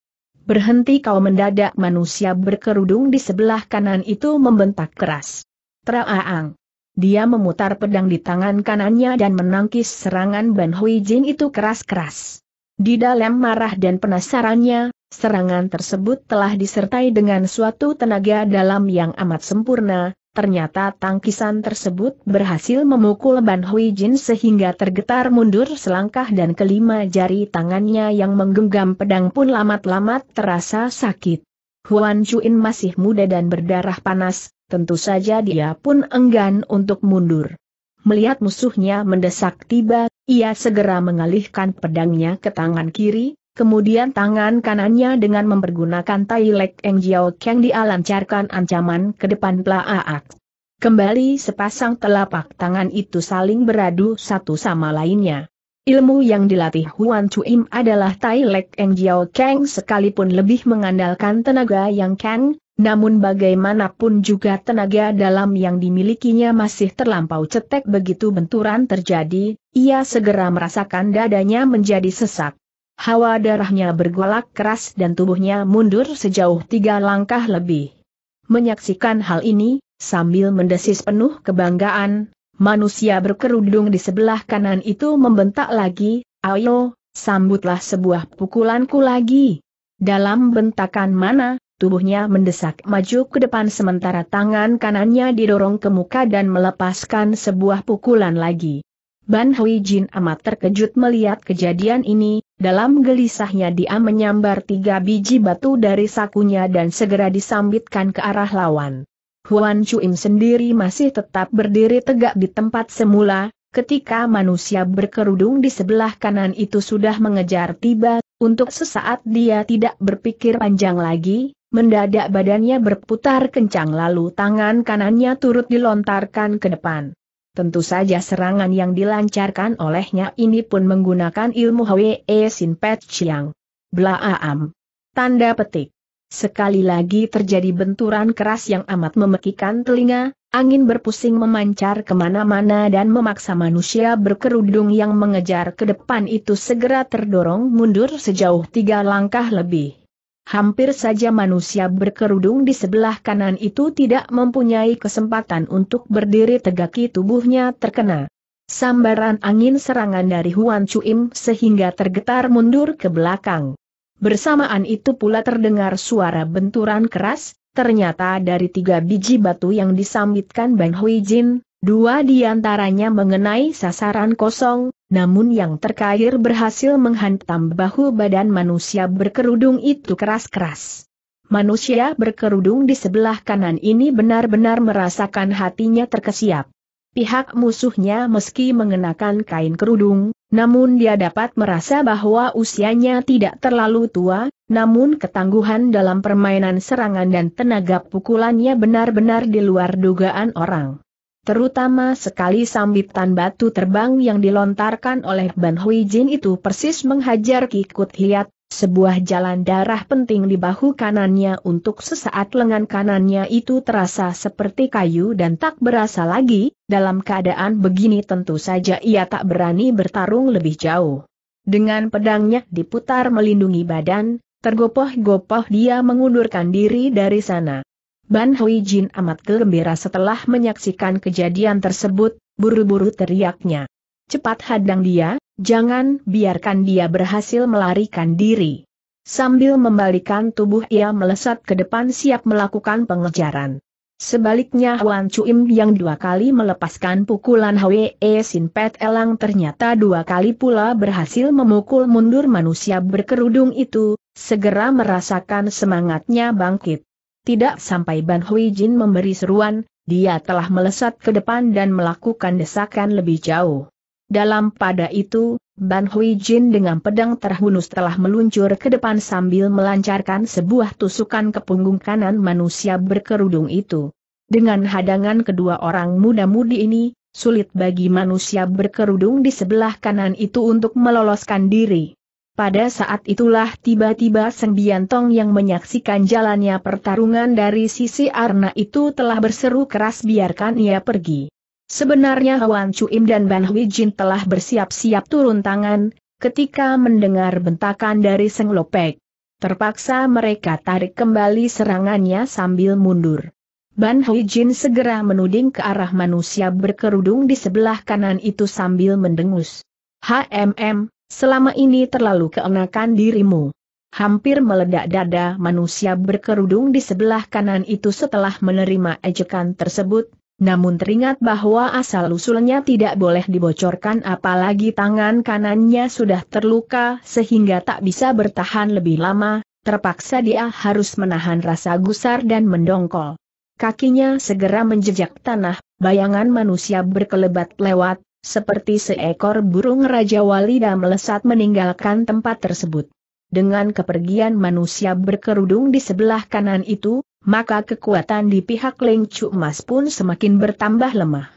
Berhenti kau mendadak manusia berkerudung di sebelah kanan itu membentak keras. Teraang. Dia memutar pedang di tangan kanannya dan menangkis serangan Ban Hui Jin itu keras-keras. Di dalam marah dan penasarannya, Serangan tersebut telah disertai dengan suatu tenaga dalam yang amat sempurna, ternyata tangkisan tersebut berhasil memukul Ban Hui Jin sehingga tergetar mundur selangkah dan kelima jari tangannya yang menggenggam pedang pun lamat-lamat terasa sakit. Huan Chuin masih muda dan berdarah panas, tentu saja dia pun enggan untuk mundur. Melihat musuhnya mendesak tiba, ia segera mengalihkan pedangnya ke tangan kiri, kemudian tangan kanannya dengan mempergunakan tai lek Eng Jiao Kang dialancarkan ancaman ke depan Aak. Kembali sepasang telapak tangan itu saling beradu satu sama lainnya. Ilmu yang dilatih Huan Chuim adalah tai lek Eng Jiao Kang sekalipun lebih mengandalkan tenaga yang Kang, namun bagaimanapun juga tenaga dalam yang dimilikinya masih terlampau cetek begitu benturan terjadi, ia segera merasakan dadanya menjadi sesak. Hawa darahnya bergolak keras dan tubuhnya mundur sejauh tiga langkah lebih. Menyaksikan hal ini, sambil mendesis penuh kebanggaan, manusia berkerudung di sebelah kanan itu membentak lagi, ayo, sambutlah sebuah pukulanku lagi. Dalam bentakan mana, tubuhnya mendesak maju ke depan sementara tangan kanannya didorong ke muka dan melepaskan sebuah pukulan lagi. Ban Hui Jin amat terkejut melihat kejadian ini, dalam gelisahnya dia menyambar tiga biji batu dari sakunya dan segera disambitkan ke arah lawan. Huan Chuim sendiri masih tetap berdiri tegak di tempat semula, ketika manusia berkerudung di sebelah kanan itu sudah mengejar tiba, untuk sesaat dia tidak berpikir panjang lagi, mendadak badannya berputar kencang lalu tangan kanannya turut dilontarkan ke depan. Tentu saja serangan yang dilancarkan olehnya ini pun menggunakan ilmu Hwe e Sin Pet Chiang. Blaam. Tanda petik. Sekali lagi terjadi benturan keras yang amat memekikan telinga, angin berpusing memancar kemana-mana dan memaksa manusia berkerudung yang mengejar ke depan itu segera terdorong mundur sejauh tiga langkah lebih hampir saja manusia berkerudung di sebelah kanan itu tidak mempunyai kesempatan untuk berdiri tegaki tubuhnya terkena. Sambaran angin serangan dari Huan Chuim sehingga tergetar mundur ke belakang. Bersamaan itu pula terdengar suara benturan keras, ternyata dari tiga biji batu yang disambitkan Bang Hui Jin, Dua di antaranya mengenai sasaran kosong, namun yang terkair berhasil menghantam bahu badan manusia berkerudung itu keras-keras. Manusia berkerudung di sebelah kanan ini benar-benar merasakan hatinya terkesiap. Pihak musuhnya meski mengenakan kain kerudung, namun dia dapat merasa bahwa usianya tidak terlalu tua, namun ketangguhan dalam permainan serangan dan tenaga pukulannya benar-benar di luar dugaan orang. Terutama sekali sambitan batu terbang yang dilontarkan oleh Ban Hui Jin itu persis menghajar Kikut Hiat, sebuah jalan darah penting di bahu kanannya untuk sesaat lengan kanannya itu terasa seperti kayu dan tak berasa lagi, dalam keadaan begini tentu saja ia tak berani bertarung lebih jauh. Dengan pedangnya diputar melindungi badan, tergopoh-gopoh dia mengundurkan diri dari sana. Ban Hui Jin amat gembira setelah menyaksikan kejadian tersebut, buru-buru teriaknya. Cepat hadang dia, jangan biarkan dia berhasil melarikan diri. Sambil membalikan tubuh ia melesat ke depan siap melakukan pengejaran. Sebaliknya Wan Chuim yang dua kali melepaskan pukulan Hwe e Sin Pet Elang ternyata dua kali pula berhasil memukul mundur manusia berkerudung itu, segera merasakan semangatnya bangkit. Tidak sampai Ban Hui Jin memberi seruan, dia telah melesat ke depan dan melakukan desakan lebih jauh. Dalam pada itu, Ban Hui Jin dengan pedang terhunus telah meluncur ke depan sambil melancarkan sebuah tusukan ke punggung kanan manusia berkerudung itu. Dengan hadangan kedua orang muda-mudi ini, sulit bagi manusia berkerudung di sebelah kanan itu untuk meloloskan diri. Pada saat itulah tiba-tiba Seng Biantong yang menyaksikan jalannya pertarungan dari sisi Arna itu telah berseru keras biarkan ia pergi. Sebenarnya Wan Chuim dan Ban Hui Jin telah bersiap-siap turun tangan, ketika mendengar bentakan dari Seng Lopek. Terpaksa mereka tarik kembali serangannya sambil mundur. Ban Hui Jin segera menuding ke arah manusia berkerudung di sebelah kanan itu sambil mendengus. HMM, Selama ini terlalu keenakan dirimu. Hampir meledak dada manusia berkerudung di sebelah kanan itu setelah menerima ejekan tersebut, namun teringat bahwa asal-usulnya tidak boleh dibocorkan apalagi tangan kanannya sudah terluka sehingga tak bisa bertahan lebih lama, terpaksa dia harus menahan rasa gusar dan mendongkol. Kakinya segera menjejak tanah, bayangan manusia berkelebat lewat, seperti seekor burung Raja wali Walida melesat meninggalkan tempat tersebut. Dengan kepergian manusia berkerudung di sebelah kanan itu, maka kekuatan di pihak Leng Emas pun semakin bertambah lemah.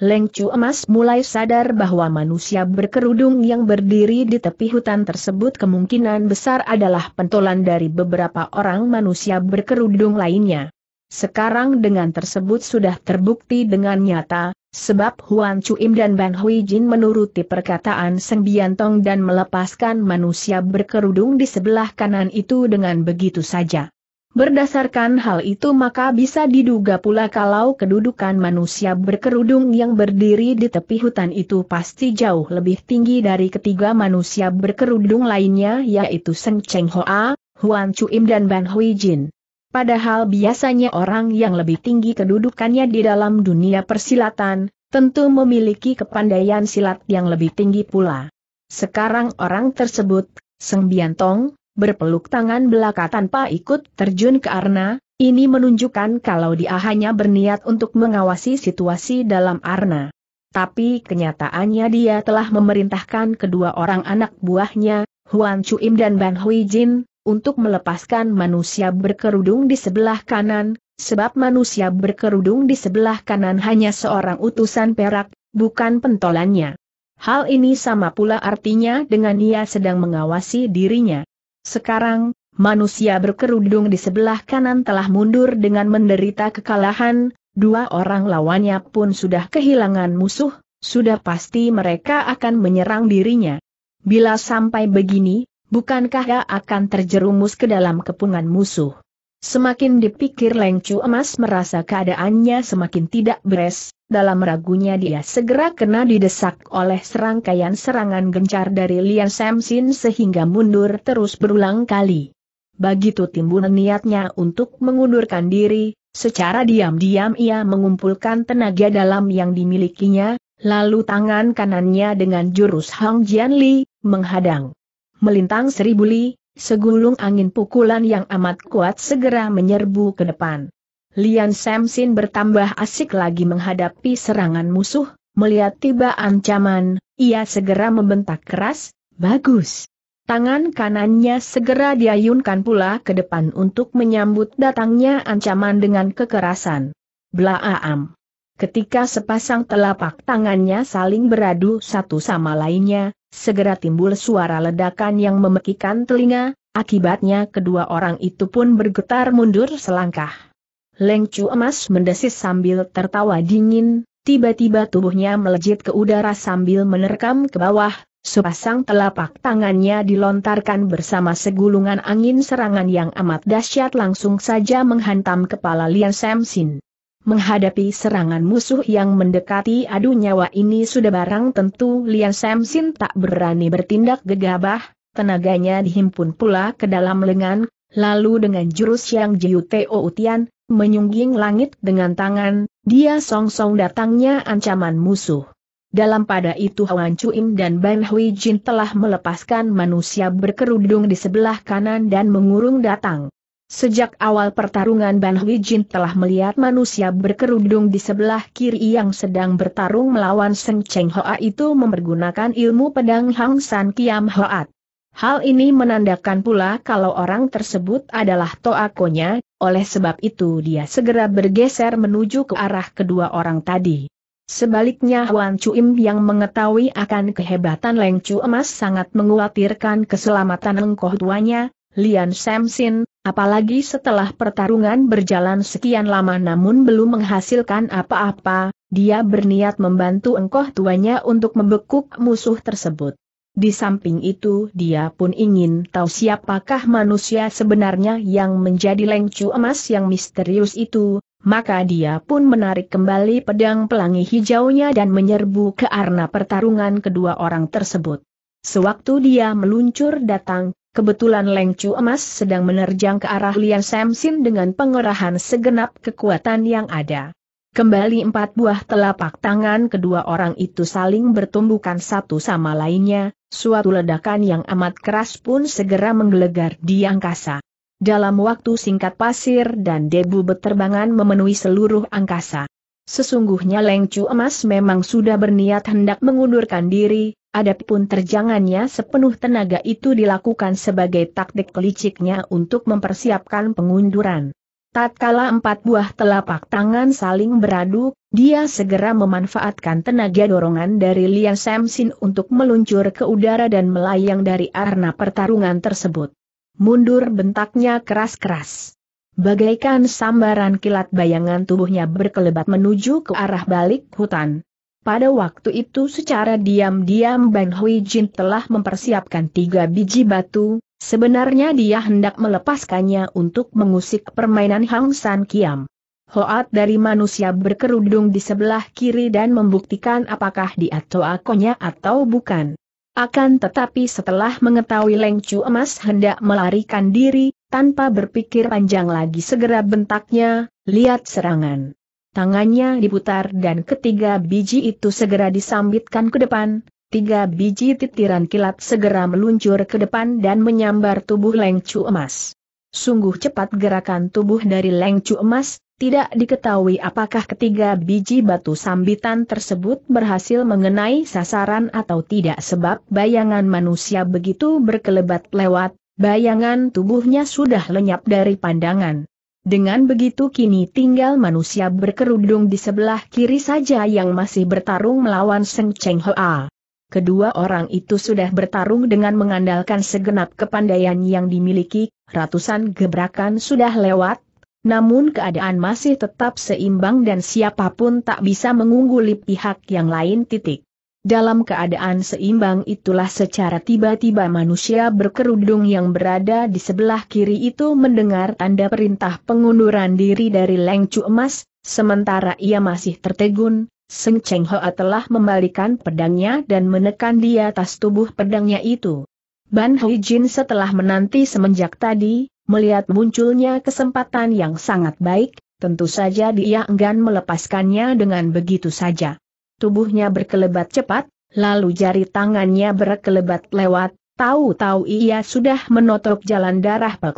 Leng Emas mulai sadar bahwa manusia berkerudung yang berdiri di tepi hutan tersebut kemungkinan besar adalah pentolan dari beberapa orang manusia berkerudung lainnya. Sekarang dengan tersebut sudah terbukti dengan nyata, Sebab Huan Chuim dan Bang Hui Jin menuruti perkataan Seng Biantong dan melepaskan manusia berkerudung di sebelah kanan itu dengan begitu saja. Berdasarkan hal itu maka bisa diduga pula kalau kedudukan manusia berkerudung yang berdiri di tepi hutan itu pasti jauh lebih tinggi dari ketiga manusia berkerudung lainnya yaitu Seng Cheng Hoa, Huan Chuim dan Ban Hui Jin. Padahal biasanya orang yang lebih tinggi kedudukannya di dalam dunia persilatan, tentu memiliki kepandaian silat yang lebih tinggi pula. Sekarang orang tersebut, Seng Biantong, berpeluk tangan belaka tanpa ikut terjun ke arna, ini menunjukkan kalau dia hanya berniat untuk mengawasi situasi dalam arna. Tapi kenyataannya dia telah memerintahkan kedua orang anak buahnya, Huan Chuim dan Ban Hui Jin, untuk melepaskan manusia berkerudung di sebelah kanan, sebab manusia berkerudung di sebelah kanan hanya seorang utusan perak, bukan pentolannya. Hal ini sama pula artinya dengan ia sedang mengawasi dirinya. Sekarang, manusia berkerudung di sebelah kanan telah mundur dengan menderita kekalahan, dua orang lawannya pun sudah kehilangan musuh, sudah pasti mereka akan menyerang dirinya. Bila sampai begini, bukankah ia akan terjerumus ke dalam kepungan musuh? Semakin dipikir Leng Emas merasa keadaannya semakin tidak beres, dalam ragunya dia segera kena didesak oleh serangkaian serangan gencar dari Lian Samsin sehingga mundur terus berulang kali. Begitu timbul niatnya untuk mengundurkan diri, secara diam-diam ia mengumpulkan tenaga dalam yang dimilikinya, lalu tangan kanannya dengan jurus Hong Jian Li, menghadang melintang seribu li, segulung angin pukulan yang amat kuat segera menyerbu ke depan. Lian Samsin bertambah asik lagi menghadapi serangan musuh, melihat tiba ancaman, ia segera membentak keras, bagus. Tangan kanannya segera diayunkan pula ke depan untuk menyambut datangnya ancaman dengan kekerasan. Blaam. Ketika sepasang telapak tangannya saling beradu satu sama lainnya, segera timbul suara ledakan yang memekikan telinga, akibatnya kedua orang itu pun bergetar mundur selangkah. Lengcu emas mendesis sambil tertawa dingin, tiba-tiba tubuhnya melejit ke udara sambil menerkam ke bawah, sepasang telapak tangannya dilontarkan bersama segulungan angin serangan yang amat dahsyat langsung saja menghantam kepala Lian Samsin. Menghadapi serangan musuh yang mendekati adu nyawa ini sudah barang tentu Lian Samsin tak berani bertindak gegabah, tenaganya dihimpun pula ke dalam lengan, lalu dengan jurus yang jiu Teo Utian, menyungging langit dengan tangan, dia song-song datangnya ancaman musuh. Dalam pada itu Huan Chuim dan Ban Hui Jin telah melepaskan manusia berkerudung di sebelah kanan dan mengurung datang. Sejak awal pertarungan Ban Hui Jin telah melihat manusia berkerudung di sebelah kiri yang sedang bertarung melawan Seng Cheng Hoa itu mempergunakan ilmu pedang Hang San Kiam Hoat. Hal ini menandakan pula kalau orang tersebut adalah toakonya, oleh sebab itu dia segera bergeser menuju ke arah kedua orang tadi. Sebaliknya Huan Chu Im yang mengetahui akan kehebatan Leng Chu Emas sangat mengkhawatirkan keselamatan engkau tuanya, Lian Samsin, Apalagi setelah pertarungan berjalan sekian lama namun belum menghasilkan apa-apa, dia berniat membantu engkoh tuanya untuk membekuk musuh tersebut. Di samping itu dia pun ingin tahu siapakah manusia sebenarnya yang menjadi lengcu emas yang misterius itu, maka dia pun menarik kembali pedang pelangi hijaunya dan menyerbu ke arena pertarungan kedua orang tersebut. Sewaktu dia meluncur datang, Kebetulan Leng Chu Emas sedang menerjang ke arah Lian Samsin dengan pengerahan segenap kekuatan yang ada. Kembali empat buah telapak tangan kedua orang itu saling bertumbukan satu sama lainnya, suatu ledakan yang amat keras pun segera menggelegar di angkasa. Dalam waktu singkat pasir dan debu beterbangan memenuhi seluruh angkasa. Sesungguhnya Leng Chu Emas memang sudah berniat hendak mengundurkan diri, Adapun terjangannya sepenuh tenaga itu dilakukan sebagai taktik keliciknya untuk mempersiapkan pengunduran. Tatkala empat buah telapak tangan saling beradu, dia segera memanfaatkan tenaga dorongan dari Lian Samsin untuk meluncur ke udara dan melayang dari arena pertarungan tersebut. Mundur bentaknya keras-keras. Bagaikan sambaran kilat bayangan tubuhnya berkelebat menuju ke arah balik hutan. Pada waktu itu secara diam-diam Bang Hui Jin telah mempersiapkan tiga biji batu, sebenarnya dia hendak melepaskannya untuk mengusik permainan Hang San Kiam. Hoat dari manusia berkerudung di sebelah kiri dan membuktikan apakah dia toakonya atau bukan. Akan tetapi setelah mengetahui Leng Chu Emas hendak melarikan diri, tanpa berpikir panjang lagi segera bentaknya, lihat serangan. Tangannya diputar dan ketiga biji itu segera disambitkan ke depan, tiga biji titiran kilat segera meluncur ke depan dan menyambar tubuh lengcu emas. Sungguh cepat gerakan tubuh dari lengcu emas, tidak diketahui apakah ketiga biji batu sambitan tersebut berhasil mengenai sasaran atau tidak sebab bayangan manusia begitu berkelebat lewat, bayangan tubuhnya sudah lenyap dari pandangan. Dengan begitu kini tinggal manusia berkerudung di sebelah kiri saja yang masih bertarung melawan Seng Cheng Hoa. Kedua orang itu sudah bertarung dengan mengandalkan segenap kepandaian yang dimiliki, ratusan gebrakan sudah lewat, namun keadaan masih tetap seimbang dan siapapun tak bisa mengungguli pihak yang lain titik. Dalam keadaan seimbang itulah secara tiba-tiba manusia berkerudung yang berada di sebelah kiri itu mendengar tanda perintah pengunduran diri dari Leng Emas, sementara ia masih tertegun, Seng Cheng Hoa telah membalikan pedangnya dan menekan di atas tubuh pedangnya itu. Ban Hui Jin setelah menanti semenjak tadi, melihat munculnya kesempatan yang sangat baik, tentu saja dia enggan melepaskannya dengan begitu saja tubuhnya berkelebat cepat, lalu jari tangannya berkelebat lewat, tahu-tahu ia sudah menotok jalan darah Pak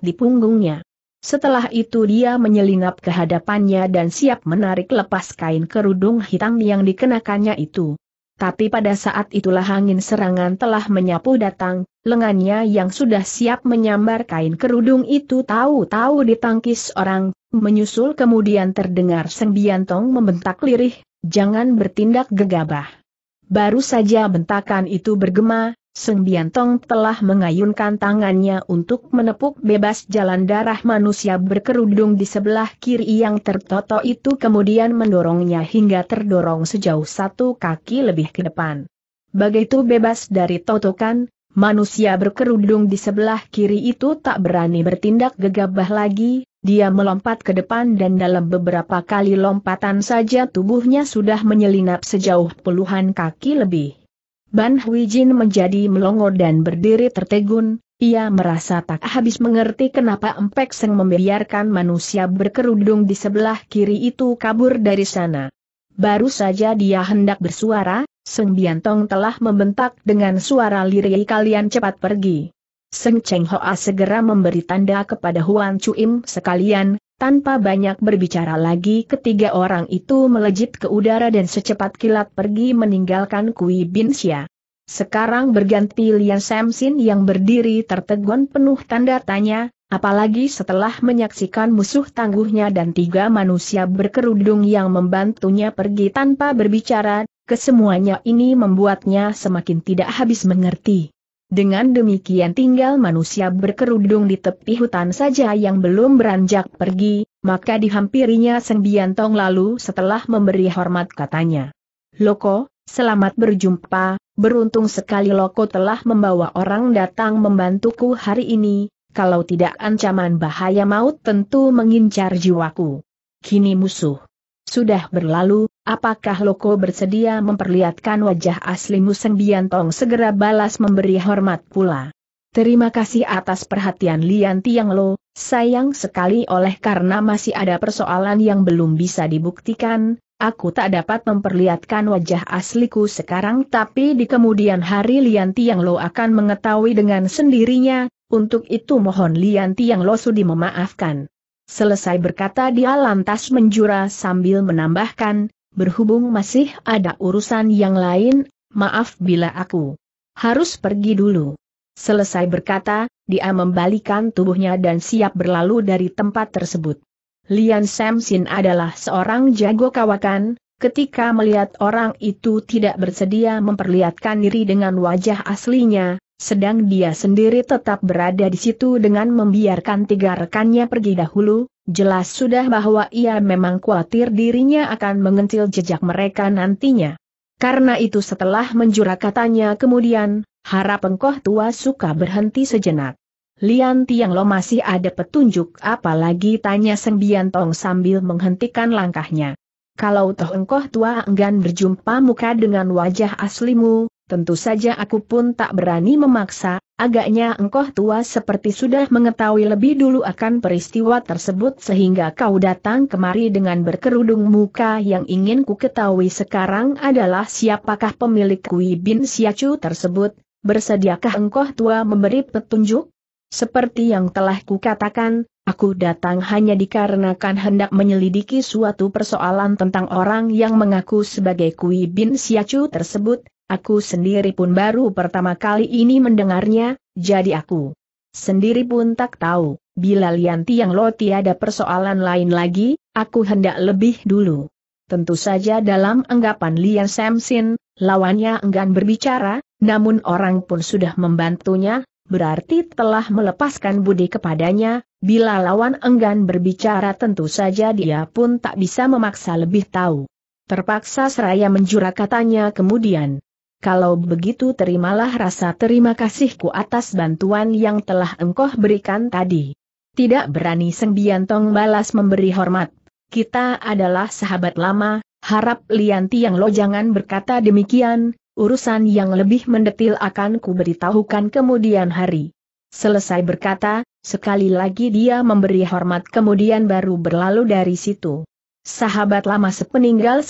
di punggungnya. Setelah itu dia menyelinap ke hadapannya dan siap menarik lepas kain kerudung hitam yang dikenakannya itu. Tapi pada saat itulah angin serangan telah menyapu datang, lengannya yang sudah siap menyambar kain kerudung itu tahu-tahu ditangkis orang, menyusul kemudian terdengar Seng Biantong membentak lirih, Jangan bertindak gegabah. Baru saja bentakan itu bergema, Seng Biantong telah mengayunkan tangannya untuk menepuk bebas jalan darah manusia berkerudung di sebelah kiri yang tertoto itu kemudian mendorongnya hingga terdorong sejauh satu kaki lebih ke depan. Begitu bebas dari totokan, manusia berkerudung di sebelah kiri itu tak berani bertindak gegabah lagi, dia melompat ke depan dan dalam beberapa kali lompatan saja tubuhnya sudah menyelinap sejauh puluhan kaki lebih. Ban Hui Jin menjadi melongo dan berdiri tertegun, ia merasa tak habis mengerti kenapa Empek Seng membiarkan manusia berkerudung di sebelah kiri itu kabur dari sana. Baru saja dia hendak bersuara, Seng Biantong telah membentak dengan suara lirik kalian cepat pergi. Seng Cheng Hoa segera memberi tanda kepada Huan Chuim sekalian, tanpa banyak berbicara lagi ketiga orang itu melejit ke udara dan secepat kilat pergi meninggalkan Kui Bin Xia. Sekarang berganti Lian Samsin yang berdiri tertegun penuh tanda tanya, apalagi setelah menyaksikan musuh tangguhnya dan tiga manusia berkerudung yang membantunya pergi tanpa berbicara, kesemuanya ini membuatnya semakin tidak habis mengerti. Dengan demikian tinggal manusia berkerudung di tepi hutan saja yang belum beranjak pergi, maka dihampirinya Tong lalu setelah memberi hormat katanya. Loko, selamat berjumpa, beruntung sekali Loko telah membawa orang datang membantuku hari ini, kalau tidak ancaman bahaya maut tentu mengincar jiwaku. Kini musuh sudah berlalu, Apakah Loko bersedia memperlihatkan wajah asli Museng Biantong segera balas memberi hormat pula? Terima kasih atas perhatian Lian Tiang Lo, sayang sekali oleh karena masih ada persoalan yang belum bisa dibuktikan, aku tak dapat memperlihatkan wajah asliku sekarang tapi di kemudian hari Lian Tiang Lo akan mengetahui dengan sendirinya, untuk itu mohon Lian Tiang Lo sudi memaafkan. Selesai berkata dia lantas menjura sambil menambahkan, berhubung masih ada urusan yang lain, maaf bila aku harus pergi dulu. Selesai berkata, dia membalikan tubuhnya dan siap berlalu dari tempat tersebut. Lian Samsin adalah seorang jago kawakan, ketika melihat orang itu tidak bersedia memperlihatkan diri dengan wajah aslinya, sedang dia sendiri tetap berada di situ dengan membiarkan tiga rekannya pergi dahulu, Jelas sudah bahwa ia memang khawatir dirinya akan mengentil jejak mereka nantinya. Karena itu setelah menjura katanya kemudian, harap engkoh tua suka berhenti sejenak. Lian Tiang Lo masih ada petunjuk apalagi tanya Sembian Tong sambil menghentikan langkahnya. Kalau toh engkoh tua enggan berjumpa muka dengan wajah aslimu, tentu saja aku pun tak berani memaksa, Agaknya engkau tua seperti sudah mengetahui lebih dulu akan peristiwa tersebut sehingga kau datang kemari dengan berkerudung muka yang ingin ku ketahui sekarang adalah siapakah pemilik Kui Bin Siacu tersebut, bersediakah engkau tua memberi petunjuk? Seperti yang telah ku katakan aku datang hanya dikarenakan hendak menyelidiki suatu persoalan tentang orang yang mengaku sebagai Kui Bin Siacu tersebut, Aku sendiri pun baru pertama kali ini mendengarnya, jadi aku sendiri pun tak tahu, bila Lianti yang lo tiada persoalan lain lagi, aku hendak lebih dulu. Tentu saja dalam anggapan Lian Samsin, lawannya enggan berbicara, namun orang pun sudah membantunya, berarti telah melepaskan budi kepadanya, bila lawan enggan berbicara tentu saja dia pun tak bisa memaksa lebih tahu. Terpaksa seraya menjura katanya kemudian, kalau begitu terimalah rasa terima kasihku atas bantuan yang telah engkau berikan tadi. Tidak berani Seng Biantong balas memberi hormat. Kita adalah sahabat lama, harap Lianti yang lo jangan berkata demikian, urusan yang lebih mendetil akan kuberitahukan kemudian hari. Selesai berkata, sekali lagi dia memberi hormat kemudian baru berlalu dari situ. Sahabat lama sepeninggal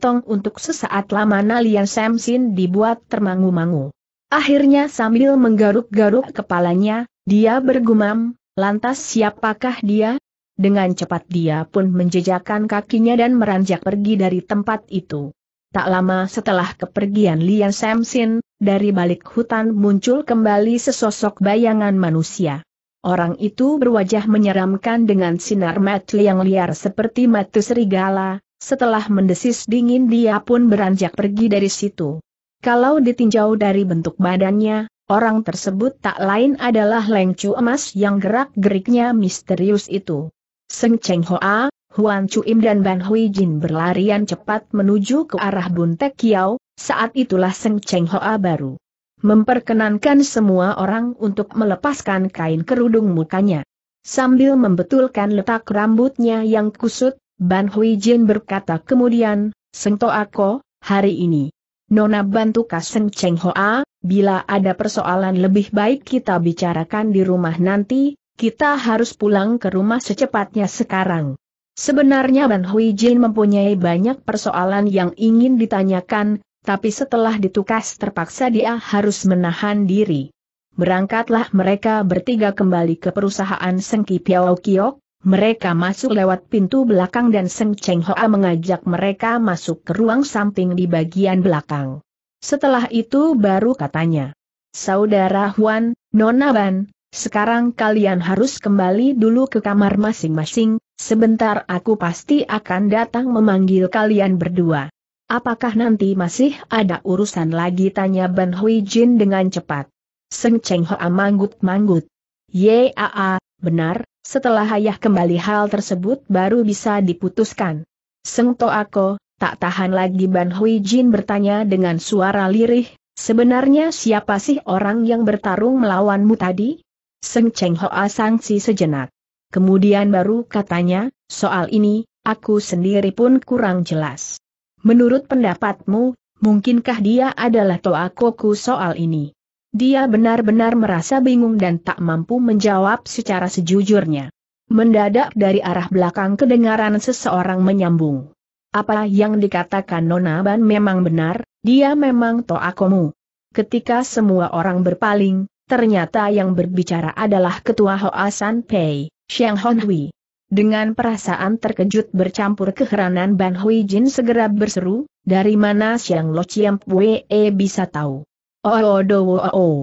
Tong untuk sesaat lama Nalian Samsin dibuat termangu-mangu. Akhirnya sambil menggaruk-garuk kepalanya, dia bergumam, lantas siapakah dia? Dengan cepat dia pun menjejakkan kakinya dan meranjak pergi dari tempat itu. Tak lama setelah kepergian Lian Samsin, dari balik hutan muncul kembali sesosok bayangan manusia. Orang itu berwajah menyeramkan dengan sinar mata yang liar seperti mata serigala, setelah mendesis dingin dia pun beranjak pergi dari situ. Kalau ditinjau dari bentuk badannya, orang tersebut tak lain adalah lengcu emas yang gerak-geriknya misterius itu. Seng Cheng Hoa, Huan Im dan Ban Hui Jin berlarian cepat menuju ke arah Buntek Kiao, saat itulah Seng Cheng Hoa baru memperkenankan semua orang untuk melepaskan kain kerudung mukanya. Sambil membetulkan letak rambutnya yang kusut, Ban Hui Jin berkata kemudian, Sengto Ako, hari ini. Nona bantu Kaseng Cheng Hoa, bila ada persoalan lebih baik kita bicarakan di rumah nanti, kita harus pulang ke rumah secepatnya sekarang. Sebenarnya Ban Hui Jin mempunyai banyak persoalan yang ingin ditanyakan, tapi setelah ditukas terpaksa dia harus menahan diri. Berangkatlah mereka bertiga kembali ke perusahaan Sengki Piao Kiok, mereka masuk lewat pintu belakang dan Seng Cheng Hoa mengajak mereka masuk ke ruang samping di bagian belakang. Setelah itu baru katanya, Saudara Huan, Nona Ban, sekarang kalian harus kembali dulu ke kamar masing-masing, sebentar aku pasti akan datang memanggil kalian berdua. Apakah nanti masih ada urusan lagi tanya Ban Hui Jin dengan cepat. Seng Cheng Hoa manggut-manggut. Yaa, benar, setelah ayah kembali hal tersebut baru bisa diputuskan. Seng To Ako, tak tahan lagi Ban Hui Jin bertanya dengan suara lirih, sebenarnya siapa sih orang yang bertarung melawanmu tadi? Seng Cheng Hoa sangsi sejenak. Kemudian baru katanya, soal ini, aku sendiri pun kurang jelas. Menurut pendapatmu, mungkinkah dia adalah Toa Koku soal ini? Dia benar-benar merasa bingung dan tak mampu menjawab secara sejujurnya. Mendadak dari arah belakang kedengaran seseorang menyambung. Apa yang dikatakan Nona Ban memang benar, dia memang Toakomu. Ketika semua orang berpaling, ternyata yang berbicara adalah Ketua Hoa San Pei, Xiang Honhui. Dengan perasaan terkejut bercampur keheranan Ban Hui Jin segera berseru, dari mana Siang Lo Chiam Pue e bisa tahu? Oh, oh, oh, oh, oh.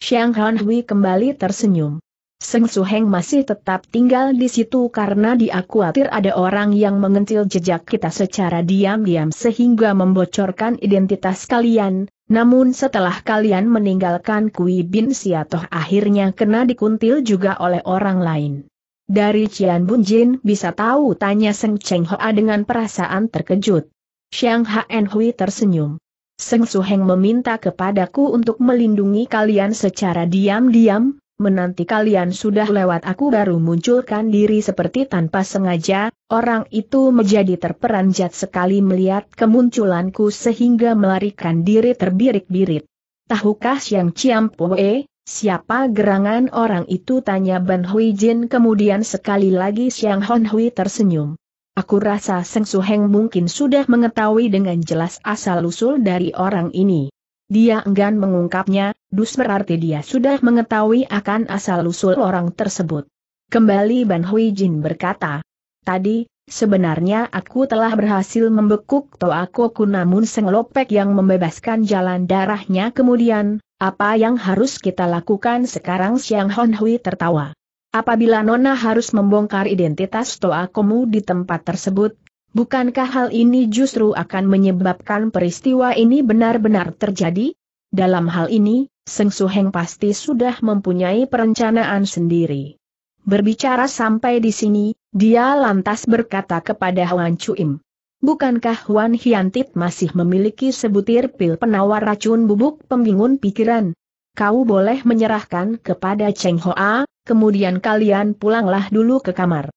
Xiang Han Hui kembali tersenyum. Seng Heng masih tetap tinggal di situ karena dia khawatir ada orang yang mengentil jejak kita secara diam-diam sehingga membocorkan identitas kalian, namun setelah kalian meninggalkan Kui Bin Siatoh akhirnya kena dikuntil juga oleh orang lain. Dari Cian Bun Jin bisa tahu tanya Seng Cheng Hoa dengan perasaan terkejut. Xiang Hn Hui tersenyum. Seng Su Heng meminta kepadaku untuk melindungi kalian secara diam-diam, menanti kalian sudah lewat aku baru munculkan diri seperti tanpa sengaja, orang itu menjadi terperanjat sekali melihat kemunculanku sehingga melarikan diri terbirik-birit. Tahukah Xiang Ciam Poe, Siapa gerangan orang itu tanya Ban Hui Jin kemudian sekali lagi Xiang Hon Hui tersenyum. Aku rasa Seng Su Heng mungkin sudah mengetahui dengan jelas asal-usul dari orang ini. Dia enggan mengungkapnya, dus berarti dia sudah mengetahui akan asal-usul orang tersebut. Kembali Ban Hui Jin berkata, Tadi, Sebenarnya aku telah berhasil membekuk Toakoku namun senglopek yang membebaskan jalan darahnya kemudian, apa yang harus kita lakukan sekarang Siang Hon Hui tertawa. Apabila Nona harus membongkar identitas Toakomu di tempat tersebut, bukankah hal ini justru akan menyebabkan peristiwa ini benar-benar terjadi? Dalam hal ini, Seng Suheng pasti sudah mempunyai perencanaan sendiri. Berbicara sampai di sini, dia lantas berkata kepada Huan Chuim. Bukankah Huan Hiantit masih memiliki sebutir pil penawar racun bubuk pembingun pikiran? Kau boleh menyerahkan kepada Cheng Hoa, kemudian kalian pulanglah dulu ke kamar.